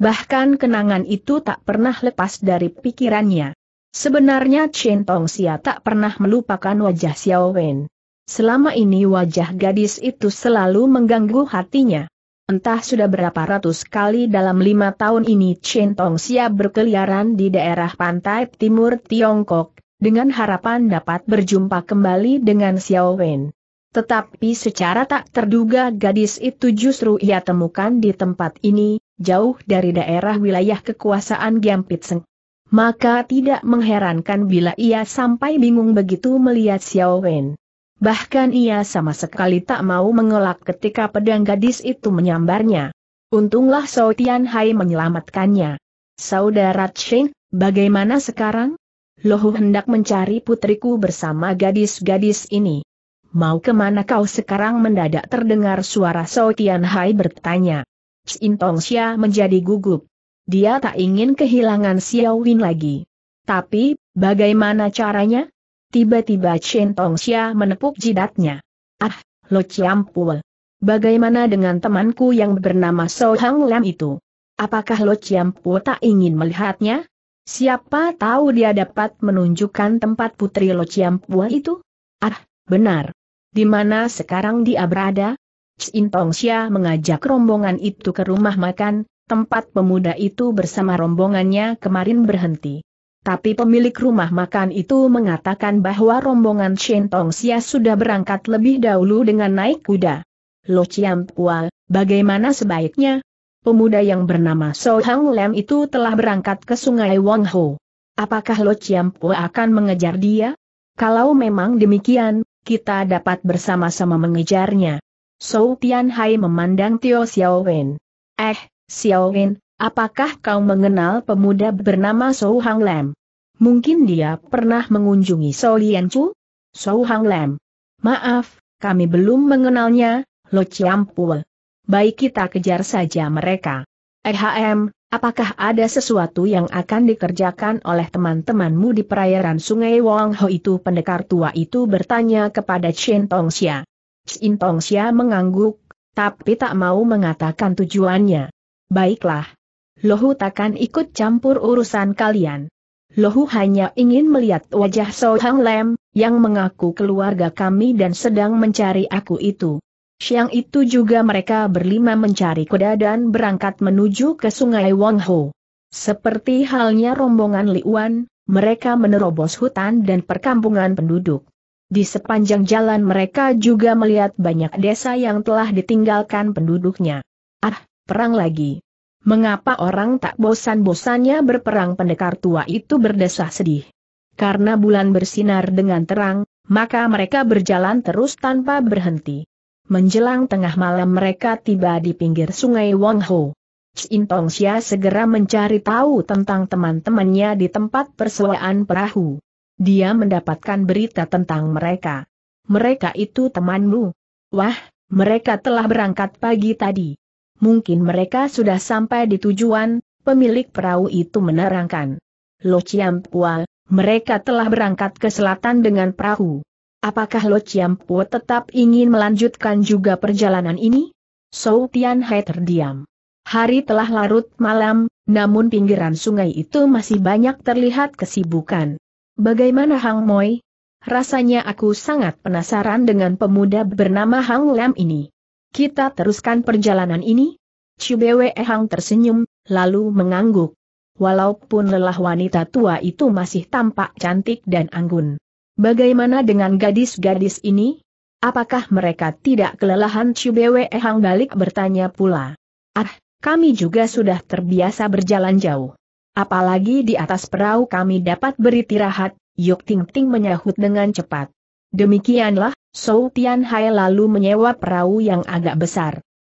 Bahkan kenangan itu tak pernah lepas dari pikirannya. Sebenarnya Chen Tong Xia tak pernah melupakan wajah Xiao Wen. Selama ini wajah gadis itu selalu mengganggu hatinya. Entah sudah berapa ratus kali dalam lima tahun ini Chen Tong Xia berkeliaran di daerah pantai timur Tiongkok, dengan harapan dapat berjumpa kembali dengan Xiao Wen. Tetapi secara tak terduga gadis itu justru ia temukan di tempat ini, jauh dari daerah wilayah kekuasaan Giampitseng. Maka tidak mengherankan bila ia sampai bingung begitu melihat Xiao Wen. Bahkan ia sama sekali tak mau mengelak ketika pedang gadis itu menyambarnya. Untunglah Sao Tian Hai menyelamatkannya. Saudara Chen, bagaimana sekarang? Lohu hendak mencari putriku bersama gadis-gadis ini. Mau kemana kau sekarang mendadak terdengar suara Tian Hai bertanya. Xia menjadi gugup. Dia tak ingin kehilangan Xiao Win lagi. Tapi, bagaimana caranya? Tiba-tiba Chen Tong Xia menepuk jidatnya. Ah, Lo Chiampul. Bagaimana dengan temanku yang bernama So Hang Lam itu? Apakah Lo Chiampul tak ingin melihatnya? Siapa tahu dia dapat menunjukkan tempat putri Lo Chiampul itu? Ah, benar. Di mana sekarang dia berada? Chin Tongxia mengajak rombongan itu ke rumah makan, tempat pemuda itu bersama rombongannya kemarin berhenti. Tapi pemilik rumah makan itu mengatakan bahwa rombongan Shen Tongxia sudah berangkat lebih dahulu dengan naik kuda. Lo Chiam Pua, bagaimana sebaiknya? Pemuda yang bernama So Hang Lem itu telah berangkat ke sungai Wang Ho. Apakah Lo Chiam Pua akan mengejar dia? Kalau memang demikian, kita dapat bersama-sama mengejarnya. Sou Tianhai memandang Tio Xiao Wen. Eh, Xiao Wen, apakah kau mengenal pemuda bernama Sou Hang Lam? Mungkin dia pernah mengunjungi Sou Lian Chu? Sou Hang Lam. Maaf, kami belum mengenalnya, Lo Chiampul. Baik kita kejar saja mereka. EHM, apakah ada sesuatu yang akan dikerjakan oleh teman-temanmu di perairan sungai Wong Ho itu? Pendekar tua itu bertanya kepada Chen Tong Xia. Intong Xia mengangguk, tapi tak mau mengatakan tujuannya. Baiklah. Lohu takkan ikut campur urusan kalian. Lohu hanya ingin melihat wajah So Hang Lem, yang mengaku keluarga kami dan sedang mencari aku itu. Siang itu juga mereka berlima mencari kuda dan berangkat menuju ke sungai Wangho. Seperti halnya rombongan Liuan, mereka menerobos hutan dan perkampungan penduduk. Di sepanjang jalan mereka juga melihat banyak desa yang telah ditinggalkan penduduknya. Ah, perang lagi. Mengapa orang tak bosan-bosannya berperang pendekar tua itu berdesah sedih? Karena bulan bersinar dengan terang, maka mereka berjalan terus tanpa berhenti. Menjelang tengah malam mereka tiba di pinggir sungai Wangho. Sintong Xia segera mencari tahu tentang teman-temannya di tempat persewaan perahu. Dia mendapatkan berita tentang mereka. Mereka itu temanmu. Wah, mereka telah berangkat pagi tadi. Mungkin mereka sudah sampai di tujuan, pemilik perahu itu menerangkan. Lo Pua, mereka telah berangkat ke selatan dengan perahu. Apakah Lo Pua tetap ingin melanjutkan juga perjalanan ini? Sou Tian Hai terdiam. Hari telah larut malam, namun pinggiran sungai itu masih banyak terlihat kesibukan. Bagaimana Hang Moi? Rasanya aku sangat penasaran dengan pemuda bernama Hang Lam ini. Kita teruskan perjalanan ini? Cibewe Hang tersenyum, lalu mengangguk. Walaupun lelah wanita tua itu masih tampak cantik dan anggun. Bagaimana dengan gadis-gadis ini? Apakah mereka tidak kelelahan Cibewe Hang balik bertanya pula? Ah, kami juga sudah terbiasa berjalan jauh. Apalagi di atas perahu kami dapat beristirahat, Yuk Ting Ting menyahut dengan cepat. Demikianlah, Sou Tian Hai lalu menyewa perahu yang agak besar.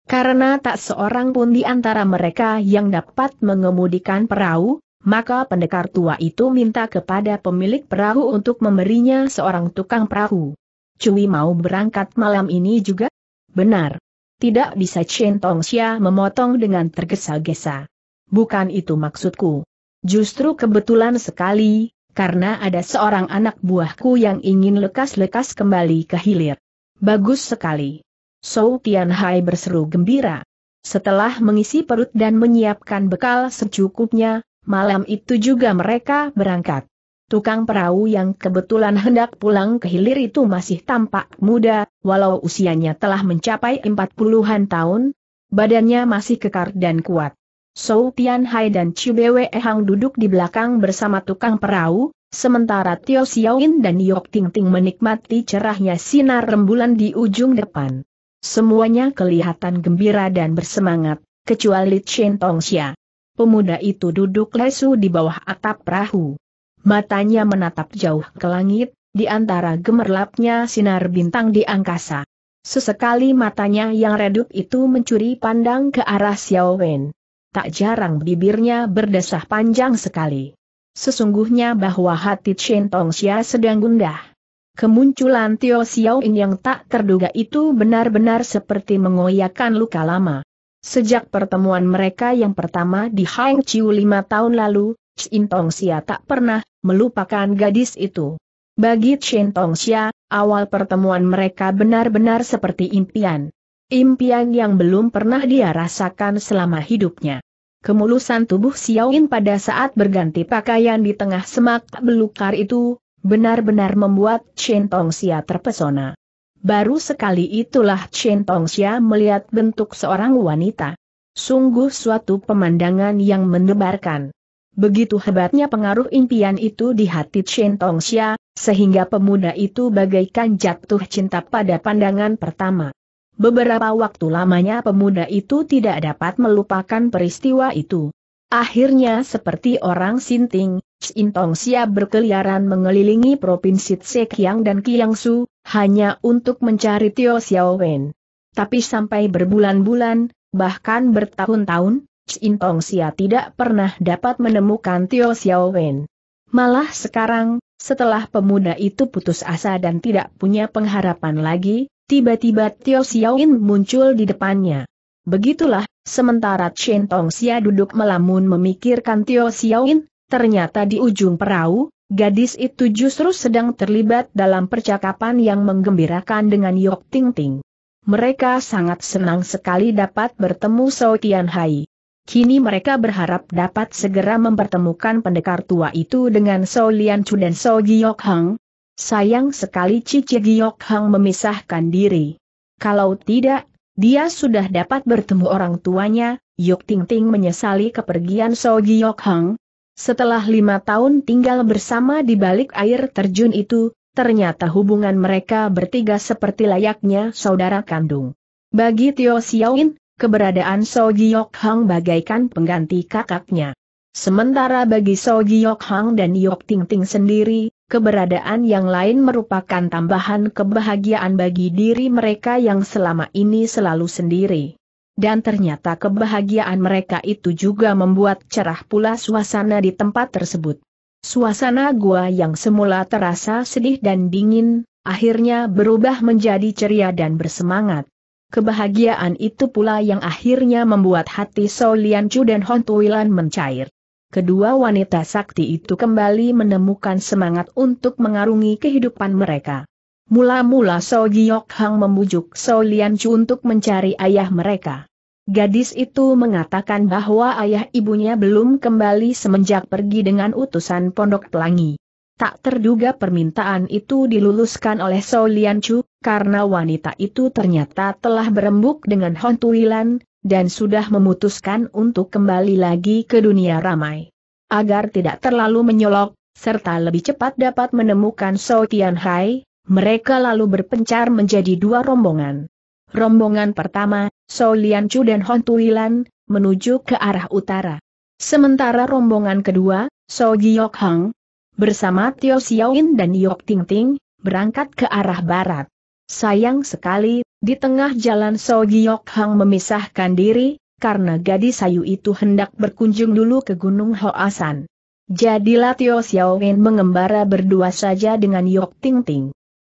Karena tak seorang pun di antara mereka yang dapat mengemudikan perahu, maka pendekar tua itu minta kepada pemilik perahu untuk memberinya seorang tukang perahu. Cui mau berangkat malam ini juga? Benar. Tidak bisa Chen Tong Xia memotong dengan tergesa-gesa bukan itu maksudku. Justru kebetulan sekali, karena ada seorang anak buahku yang ingin lekas-lekas kembali ke hilir. Bagus sekali. Sou Hai berseru gembira. Setelah mengisi perut dan menyiapkan bekal secukupnya, malam itu juga mereka berangkat. Tukang perahu yang kebetulan hendak pulang ke hilir itu masih tampak muda, walau usianya telah mencapai empat puluhan tahun, badannya masih kekar dan kuat. Sou Tian Hai dan Chu Bwe Hang duduk di belakang bersama tukang perahu, sementara Tio Xiaoyin dan Yok Ting Ting menikmati cerahnya sinar rembulan di ujung depan. Semuanya kelihatan gembira dan bersemangat, kecuali Chen Xia. Pemuda itu duduk lesu di bawah atap perahu. Matanya menatap jauh ke langit, di antara gemerlapnya sinar bintang di angkasa. Sesekali matanya yang redup itu mencuri pandang ke arah Xiao Wen tak jarang bibirnya berdesah panjang sekali. Sesungguhnya bahwa hati Chen Tongxia sedang gundah. Kemunculan Tio Ying yang tak terduga itu benar-benar seperti mengoyakkan luka lama. Sejak pertemuan mereka yang pertama di Hang Chiu lima tahun lalu, Chen Xia tak pernah melupakan gadis itu. Bagi Chen Xia, awal pertemuan mereka benar-benar seperti impian. Impian yang belum pernah dia rasakan selama hidupnya. Kemulusan tubuh Xiaoin pada saat berganti pakaian di tengah semak belukar itu, benar-benar membuat Chen Tongxia terpesona. Baru sekali itulah Chen Tongxia melihat bentuk seorang wanita. Sungguh suatu pemandangan yang mendebarkan. Begitu hebatnya pengaruh impian itu di hati Chen Tongxia, sehingga pemuda itu bagaikan jatuh cinta pada pandangan pertama. Beberapa waktu lamanya pemuda itu tidak dapat melupakan peristiwa itu. Akhirnya seperti orang sinting, Sintong siap berkeliaran mengelilingi provinsi Tsekiang dan Kiangsu, hanya untuk mencari Tio Xiao Wen. Tapi sampai berbulan-bulan, bahkan bertahun-tahun, Sintong Xia tidak pernah dapat menemukan Tio Xiao Wen. Malah sekarang, setelah pemuda itu putus asa dan tidak punya pengharapan lagi, Tiba-tiba Tio Xiaoin muncul di depannya. Begitulah, sementara Chen Tong Xia duduk melamun memikirkan Tio Xiaoin, ternyata di ujung perahu, gadis itu justru sedang terlibat dalam percakapan yang menggembirakan dengan Yok Ting Ting. Mereka sangat senang sekali dapat bertemu Sau Tian Hai. Kini mereka berharap dapat segera mempertemukan pendekar tua itu dengan Sau Lian Chu dan Sao Giok Hang, Sayang sekali Cici Giok Hang memisahkan diri. Kalau tidak, dia sudah dapat bertemu orang tuanya, Yuk Ting Ting menyesali kepergian So Giok Hang. Setelah lima tahun tinggal bersama di balik air terjun itu, ternyata hubungan mereka bertiga seperti layaknya saudara kandung. Bagi Tio Xiaoin, keberadaan So Giok Hang bagaikan pengganti kakaknya. Sementara bagi So Giok Hang dan Yuk Ting Ting sendiri, keberadaan yang lain merupakan tambahan kebahagiaan bagi diri mereka yang selama ini selalu sendiri. Dan ternyata kebahagiaan mereka itu juga membuat cerah pula suasana di tempat tersebut. Suasana gua yang semula terasa sedih dan dingin, akhirnya berubah menjadi ceria dan bersemangat. Kebahagiaan itu pula yang akhirnya membuat hati Solian Chu dan Hontuilan mencair kedua wanita sakti itu kembali menemukan semangat untuk mengarungi kehidupan mereka. Mula-mula So Giok Hang membujuk So Lian Chu untuk mencari ayah mereka. Gadis itu mengatakan bahwa ayah ibunya belum kembali semenjak pergi dengan utusan Pondok Pelangi. Tak terduga permintaan itu diluluskan oleh So Lian Chu, karena wanita itu ternyata telah berembuk dengan Hon Tuilan, dan sudah memutuskan untuk kembali lagi ke dunia ramai. Agar tidak terlalu menyolok, serta lebih cepat dapat menemukan So Tian Hai, mereka lalu berpencar menjadi dua rombongan. Rombongan pertama, So Lian Chu dan Hon Tuilan, menuju ke arah utara. Sementara rombongan kedua, So Giok Hang, bersama Tio Xiaoin dan Yok Ting Ting, berangkat ke arah barat. Sayang sekali, di tengah jalan So Giok Hang memisahkan diri, karena gadis sayu itu hendak berkunjung dulu ke Gunung Hoasan. Jadilah Tio Wen mengembara berdua saja dengan Yok Ting Ting.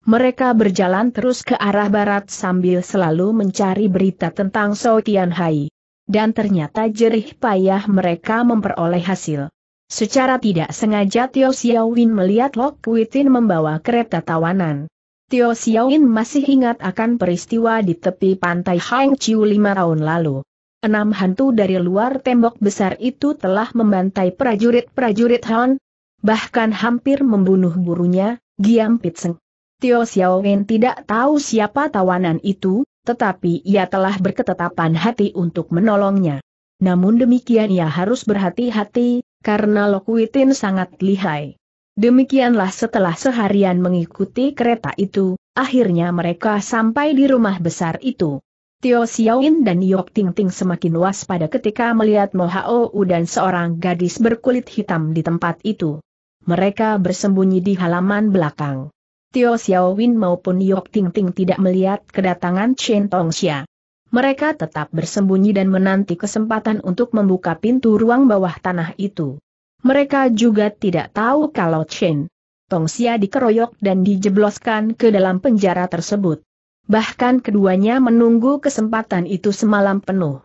Mereka berjalan terus ke arah barat sambil selalu mencari berita tentang So Tian Hai. Dan ternyata jerih payah mereka memperoleh hasil. Secara tidak sengaja Tio Xiaowin melihat Lok Kuitin membawa kereta tawanan. Tio Xiaoin masih ingat akan peristiwa di tepi pantai Hang Chiu lima tahun lalu. Enam hantu dari luar tembok besar itu telah membantai prajurit-prajurit Han, bahkan hampir membunuh gurunya, Giam Pitseng. Tio Xiaoin tidak tahu siapa tawanan itu, tetapi ia telah berketetapan hati untuk menolongnya. Namun demikian ia harus berhati-hati, karena Lokuitin sangat lihai. Demikianlah setelah seharian mengikuti kereta itu, akhirnya mereka sampai di rumah besar itu. Tio Xiaoin dan Yok Ting Ting semakin waspada ketika melihat Mo Hao dan seorang gadis berkulit hitam di tempat itu. Mereka bersembunyi di halaman belakang. Tio Xiaowin maupun Yok Ting Ting tidak melihat kedatangan Chen Tongxia. Mereka tetap bersembunyi dan menanti kesempatan untuk membuka pintu ruang bawah tanah itu. Mereka juga tidak tahu kalau Chen Tongsia dikeroyok dan dijebloskan ke dalam penjara tersebut. Bahkan keduanya menunggu kesempatan itu semalam penuh.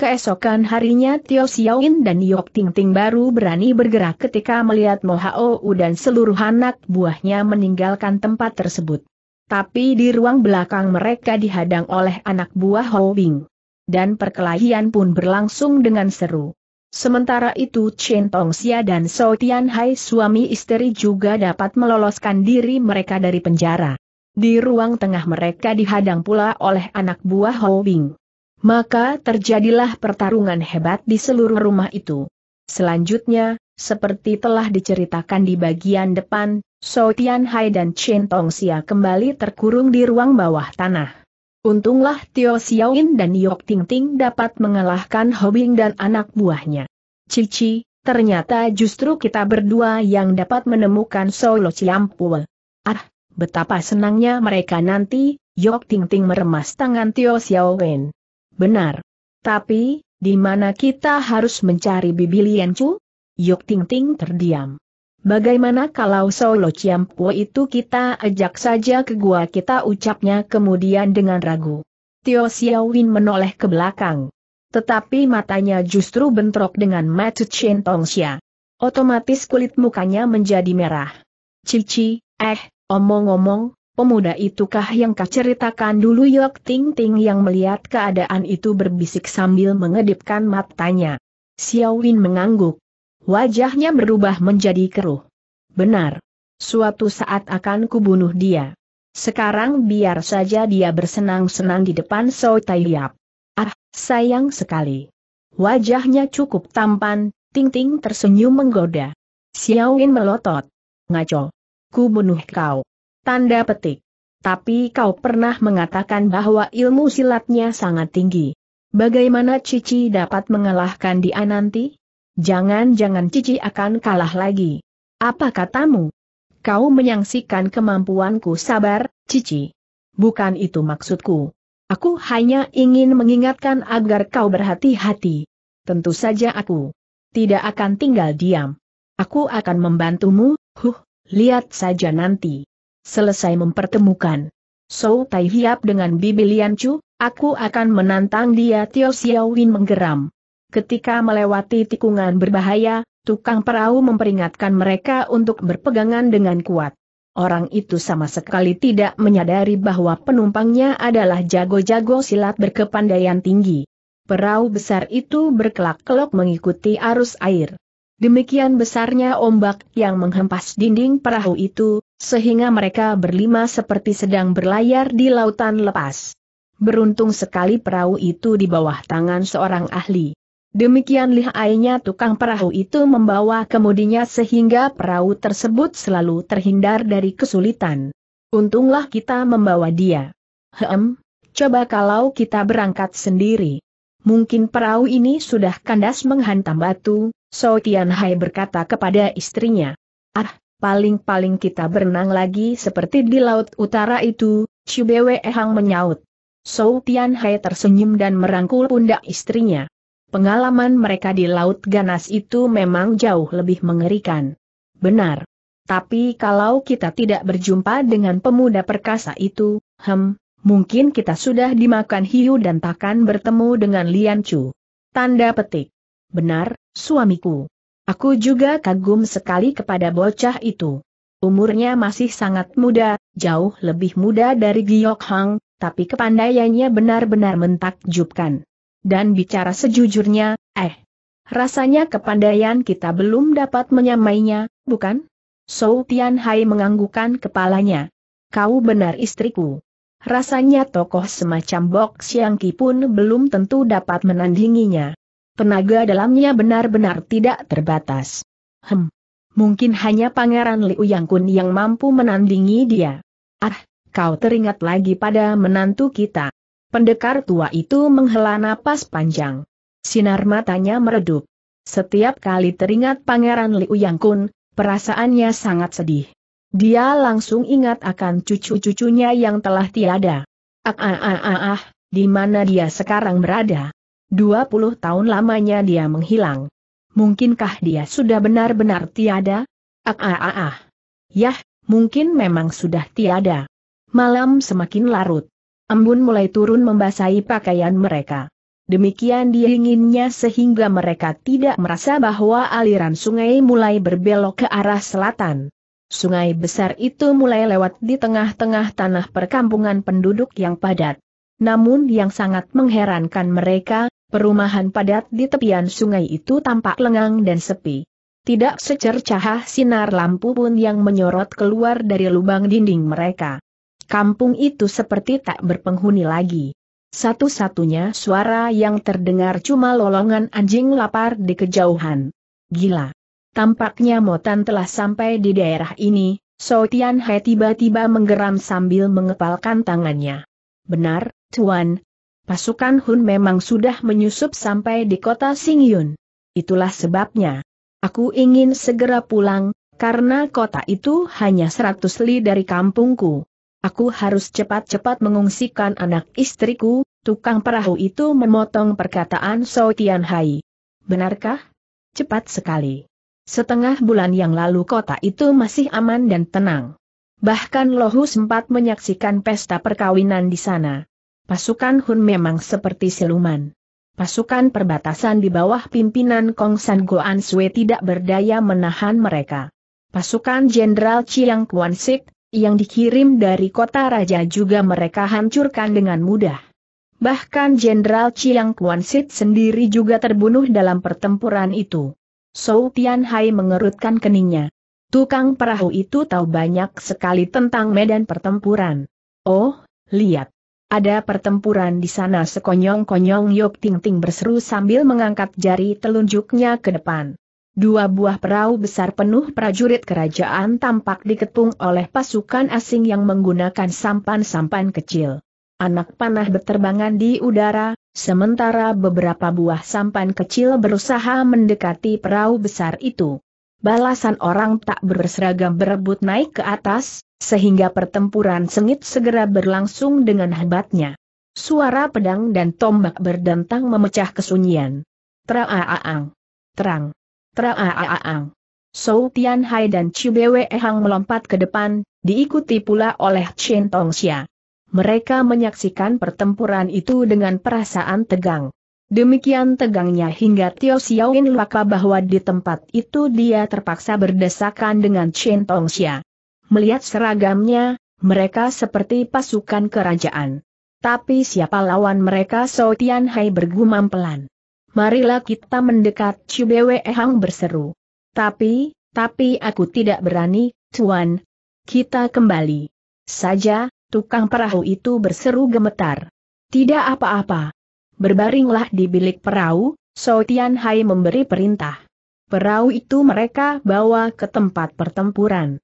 Keesokan harinya Tio Xiaoin dan Yok Ting Ting baru berani bergerak ketika melihat Mo U dan seluruh anak buahnya meninggalkan tempat tersebut. Tapi di ruang belakang mereka dihadang oleh anak buah Ho Bing. Dan perkelahian pun berlangsung dengan seru. Sementara itu Chen Tong Xia dan Shou Tianhai suami istri juga dapat meloloskan diri mereka dari penjara. Di ruang tengah mereka dihadang pula oleh anak buah Hou Bing. Maka terjadilah pertarungan hebat di seluruh rumah itu. Selanjutnya, seperti telah diceritakan di bagian depan, Shou Tianhai dan Chen Tong Xia kembali terkurung di ruang bawah tanah. Untunglah Tio Xiaoin dan Yok Ting Ting dapat mengalahkan Hobing dan anak buahnya. Cici, ternyata justru kita berdua yang dapat menemukan Solo Ciampul. Ah, betapa senangnya mereka nanti, Yok Ting Ting meremas tangan Tio Xiaoin. Benar. Tapi, di mana kita harus mencari Bibi Lian Chu? Yok Ting Ting terdiam. Bagaimana kalau Solo Ciampu itu kita ajak saja ke gua kita ucapnya kemudian dengan ragu. Tio Xiaowin menoleh ke belakang. Tetapi matanya justru bentrok dengan Matu Chen Tongxia. Otomatis kulit mukanya menjadi merah. Cici, eh, omong-omong, pemuda itukah yang kau dulu Yok Ting Ting yang melihat keadaan itu berbisik sambil mengedipkan matanya. Xiaowin mengangguk. Wajahnya berubah menjadi keruh. Benar. Suatu saat akan kubunuh dia. Sekarang biar saja dia bersenang-senang di depan So Tai Yap. Ah, sayang sekali. Wajahnya cukup tampan, Ting-ting tersenyum menggoda. Xiaoin melotot. Ngaco. kubunuh kau. Tanda petik. Tapi kau pernah mengatakan bahwa ilmu silatnya sangat tinggi. Bagaimana Cici dapat mengalahkan dia nanti? Jangan-jangan Cici akan kalah lagi. Apa katamu? Kau menyaksikan kemampuanku sabar, Cici. Bukan itu maksudku. Aku hanya ingin mengingatkan agar kau berhati-hati. Tentu saja aku tidak akan tinggal diam. Aku akan membantumu, huh, lihat saja nanti. Selesai mempertemukan. So Tai Hiap dengan Bibi Lian Chu, aku akan menantang dia Tio Xiaowin menggeram. Ketika melewati tikungan berbahaya, tukang perahu memperingatkan mereka untuk berpegangan dengan kuat. Orang itu sama sekali tidak menyadari bahwa penumpangnya adalah jago-jago silat berkepandaian tinggi. Perahu besar itu berkelak-kelok mengikuti arus air. Demikian besarnya ombak yang menghempas dinding perahu itu, sehingga mereka berlima seperti sedang berlayar di lautan lepas. Beruntung sekali perahu itu di bawah tangan seorang ahli. Demikian lihainya tukang perahu itu membawa kemudinya sehingga perahu tersebut selalu terhindar dari kesulitan. Untunglah kita membawa dia. Hem, coba kalau kita berangkat sendiri. Mungkin perahu ini sudah kandas menghantam batu, So Tian berkata kepada istrinya. Ah, paling-paling kita berenang lagi seperti di laut utara itu, Chubewe Bwe Hang menyaut. So Tian tersenyum dan merangkul pundak istrinya. Pengalaman mereka di Laut Ganas itu memang jauh lebih mengerikan. Benar. Tapi kalau kita tidak berjumpa dengan pemuda perkasa itu, hem, mungkin kita sudah dimakan hiu dan takkan bertemu dengan Lian Chu. Tanda petik. Benar, suamiku. Aku juga kagum sekali kepada bocah itu. Umurnya masih sangat muda, jauh lebih muda dari Giok Hang, tapi kepandaiannya benar-benar mentakjubkan dan bicara sejujurnya, eh. Rasanya kepandaian kita belum dapat menyamainya, bukan? Sou Tian Hai menganggukan kepalanya. Kau benar istriku. Rasanya tokoh semacam Bok Siang Ki pun belum tentu dapat menandinginya. Tenaga dalamnya benar-benar tidak terbatas. Hem. Mungkin hanya Pangeran Liu Yang Kun yang mampu menandingi dia. Ah, kau teringat lagi pada menantu kita. Pendekar tua itu menghela napas panjang. Sinar matanya meredup. Setiap kali teringat Pangeran Liu Yang Kun, perasaannya sangat sedih. Dia langsung ingat akan cucu-cucunya yang telah tiada. Ah ah ah ah, ah di mana dia sekarang berada? 20 tahun lamanya dia menghilang. Mungkinkah dia sudah benar-benar tiada? Ah ah ah ah. Yah, mungkin memang sudah tiada. Malam semakin larut. Embun mulai turun membasahi pakaian mereka. Demikian diinginnya sehingga mereka tidak merasa bahwa aliran sungai mulai berbelok ke arah selatan. Sungai besar itu mulai lewat di tengah-tengah tanah perkampungan penduduk yang padat. Namun yang sangat mengherankan mereka, perumahan padat di tepian sungai itu tampak lengang dan sepi. Tidak secercah sinar lampu pun yang menyorot keluar dari lubang dinding mereka kampung itu seperti tak berpenghuni lagi. Satu-satunya suara yang terdengar cuma lolongan anjing lapar di kejauhan. Gila. Tampaknya Motan telah sampai di daerah ini, So Tian Hai tiba-tiba menggeram sambil mengepalkan tangannya. Benar, Tuan. Pasukan Hun memang sudah menyusup sampai di kota Singyun. Itulah sebabnya. Aku ingin segera pulang, karena kota itu hanya seratus li dari kampungku. Aku harus cepat-cepat mengungsikan anak istriku, tukang perahu itu memotong perkataan So Tian Hai. Benarkah? Cepat sekali. Setengah bulan yang lalu kota itu masih aman dan tenang. Bahkan Lohu sempat menyaksikan pesta perkawinan di sana. Pasukan Hun memang seperti siluman. Pasukan perbatasan di bawah pimpinan Kong San Goan Sui tidak berdaya menahan mereka. Pasukan Jenderal Chiang Kuan Sik, yang dikirim dari kota raja juga mereka hancurkan dengan mudah. Bahkan Jenderal Chiang Kuan Sit sendiri juga terbunuh dalam pertempuran itu. Sou Tian Hai mengerutkan keningnya. Tukang perahu itu tahu banyak sekali tentang medan pertempuran. Oh, lihat. Ada pertempuran di sana sekonyong-konyong Yok Ting Ting berseru sambil mengangkat jari telunjuknya ke depan. Dua buah perahu besar penuh prajurit kerajaan tampak diketung oleh pasukan asing yang menggunakan sampan-sampan kecil. Anak panah berterbangan di udara, sementara beberapa buah sampan kecil berusaha mendekati perahu besar itu. Balasan orang tak berseragam berebut naik ke atas, sehingga pertempuran sengit segera berlangsung dengan hebatnya. Suara pedang dan tombak berdentang memecah kesunyian. Traaang. Terang. Traaaang. Sou Tian Hai dan Chu Bwe Hang melompat ke depan, diikuti pula oleh Chen Tongxia. Mereka menyaksikan pertempuran itu dengan perasaan tegang. Demikian tegangnya hingga Tio Xiaoin lupa bahwa di tempat itu dia terpaksa berdesakan dengan Chen Tongxia. Melihat seragamnya, mereka seperti pasukan kerajaan. Tapi siapa lawan mereka Sotian Hai bergumam pelan marilah kita mendekat Cubwe Hang berseru. Tapi, tapi aku tidak berani, Tuan. Kita kembali. Saja, tukang perahu itu berseru gemetar. Tidak apa-apa. Berbaringlah di bilik perahu, So Tian Hai memberi perintah. Perahu itu mereka bawa ke tempat pertempuran.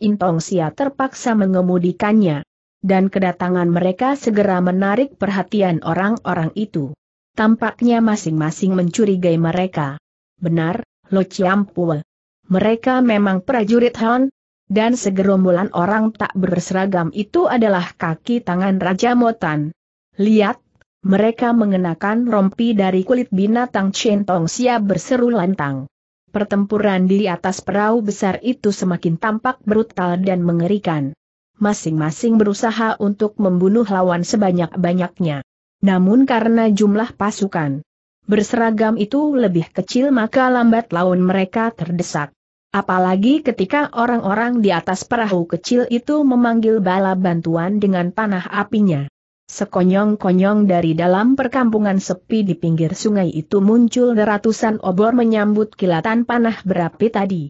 Tong Sia terpaksa mengemudikannya. Dan kedatangan mereka segera menarik perhatian orang-orang itu. Tampaknya masing-masing mencurigai mereka. Benar, Lo Chiampue. Mereka memang prajurit Han, dan segerombolan orang tak berseragam itu adalah kaki tangan Raja Motan. Lihat, mereka mengenakan rompi dari kulit binatang centong siap berseru lantang. Pertempuran di atas perahu besar itu semakin tampak brutal dan mengerikan. Masing-masing berusaha untuk membunuh lawan sebanyak-banyaknya. Namun karena jumlah pasukan berseragam itu lebih kecil maka lambat laun mereka terdesak. Apalagi ketika orang-orang di atas perahu kecil itu memanggil bala bantuan dengan panah apinya. Sekonyong-konyong dari dalam perkampungan sepi di pinggir sungai itu muncul ratusan obor menyambut kilatan panah berapi tadi.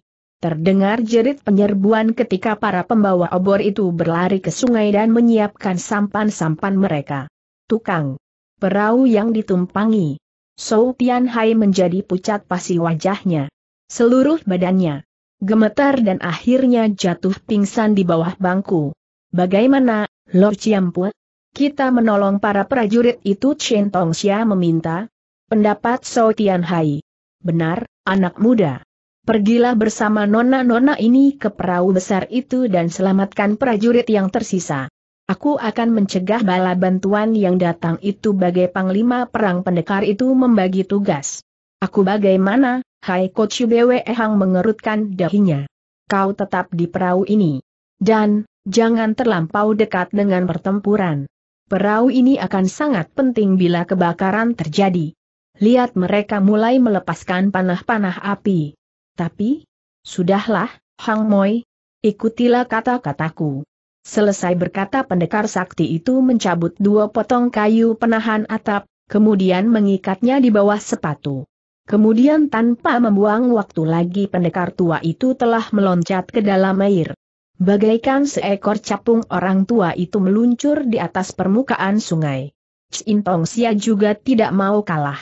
Terdengar jerit penyerbuan ketika para pembawa obor itu berlari ke sungai dan menyiapkan sampan-sampan mereka. Tukang Perahu yang ditumpangi. Sou Hai menjadi pucat pasi wajahnya. Seluruh badannya gemetar dan akhirnya jatuh pingsan di bawah bangku. Bagaimana, Lord Chiampue? Kita menolong para prajurit itu Chen Xia meminta. Pendapat Sou Hai. Benar, anak muda. Pergilah bersama nona-nona ini ke perahu besar itu dan selamatkan prajurit yang tersisa. Aku akan mencegah bala bantuan yang datang itu bagai panglima perang pendekar itu membagi tugas. Aku bagaimana, hai Coach Bwe Hang mengerutkan dahinya. Kau tetap di perahu ini. Dan, jangan terlampau dekat dengan pertempuran. Perahu ini akan sangat penting bila kebakaran terjadi. Lihat mereka mulai melepaskan panah-panah api. Tapi, sudahlah, Hang Moi, ikutilah kata-kataku. Selesai berkata pendekar sakti itu mencabut dua potong kayu penahan atap, kemudian mengikatnya di bawah sepatu. Kemudian tanpa membuang waktu lagi pendekar tua itu telah meloncat ke dalam air. Bagaikan seekor capung orang tua itu meluncur di atas permukaan sungai. Cintong Sia juga tidak mau kalah.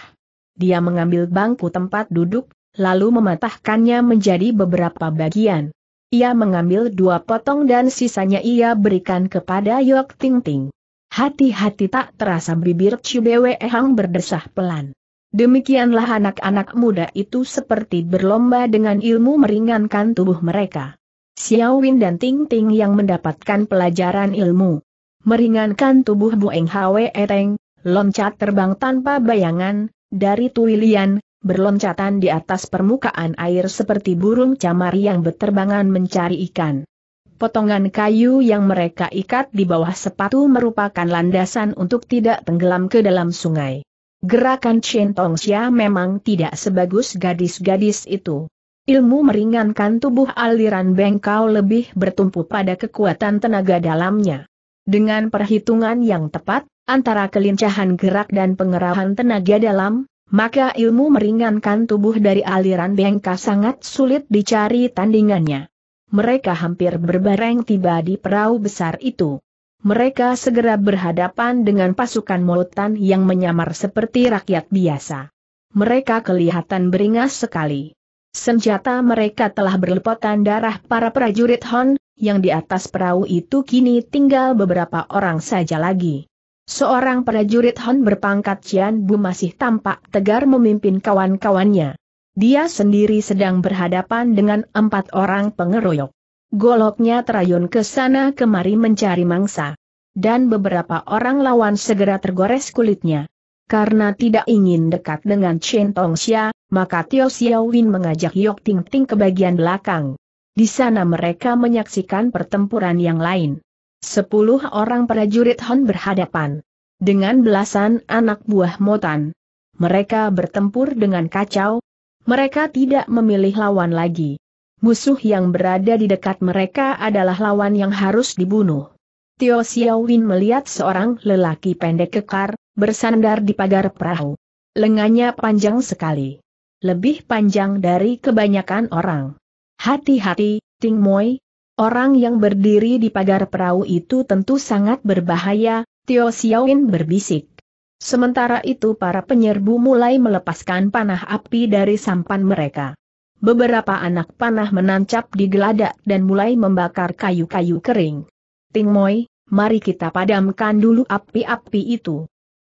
Dia mengambil bangku tempat duduk, lalu mematahkannya menjadi beberapa bagian. Ia mengambil dua potong dan sisanya ia berikan kepada Yok Ting Ting. Hati-hati tak terasa bibir Cibewe Hang berdesah pelan. Demikianlah anak-anak muda itu seperti berlomba dengan ilmu meringankan tubuh mereka. Xiao Win dan Ting Ting yang mendapatkan pelajaran ilmu. Meringankan tubuh Bu Eng Hwe Eteng, loncat terbang tanpa bayangan, dari Tuilian, berloncatan di atas permukaan air seperti burung camar yang beterbangan mencari ikan. Potongan kayu yang mereka ikat di bawah sepatu merupakan landasan untuk tidak tenggelam ke dalam sungai. Gerakan Chen Tongxia memang tidak sebagus gadis-gadis itu. Ilmu meringankan tubuh aliran bengkau lebih bertumpu pada kekuatan tenaga dalamnya. Dengan perhitungan yang tepat, antara kelincahan gerak dan pengerahan tenaga dalam, maka ilmu meringankan tubuh dari aliran bengka sangat sulit dicari tandingannya. Mereka hampir berbareng tiba di perahu besar itu. Mereka segera berhadapan dengan pasukan Molotan yang menyamar seperti rakyat biasa. Mereka kelihatan beringas sekali. Senjata mereka telah berlepotan darah para prajurit Hon, yang di atas perahu itu kini tinggal beberapa orang saja lagi. Seorang prajurit Han berpangkat Cian Bu masih tampak tegar memimpin kawan-kawannya. Dia sendiri sedang berhadapan dengan empat orang pengeroyok. Goloknya terayun ke sana kemari mencari mangsa. Dan beberapa orang lawan segera tergores kulitnya. Karena tidak ingin dekat dengan Chen Xia, maka Tio Xiaowin mengajak Yok Ting Ting ke bagian belakang. Di sana mereka menyaksikan pertempuran yang lain. Sepuluh orang prajurit Hon berhadapan dengan belasan anak buah Motan. Mereka bertempur dengan kacau, mereka tidak memilih lawan lagi. Musuh yang berada di dekat mereka adalah lawan yang harus dibunuh. Tio Xiaowin melihat seorang lelaki pendek kekar, bersandar di pagar perahu. Lengannya panjang sekali. Lebih panjang dari kebanyakan orang. Hati-hati, Ting Moi, Orang yang berdiri di pagar perahu itu tentu sangat berbahaya, Tio Xiaoin berbisik. Sementara itu para penyerbu mulai melepaskan panah api dari sampan mereka. Beberapa anak panah menancap di geladak dan mulai membakar kayu-kayu kering. Ting Moi, mari kita padamkan dulu api-api itu.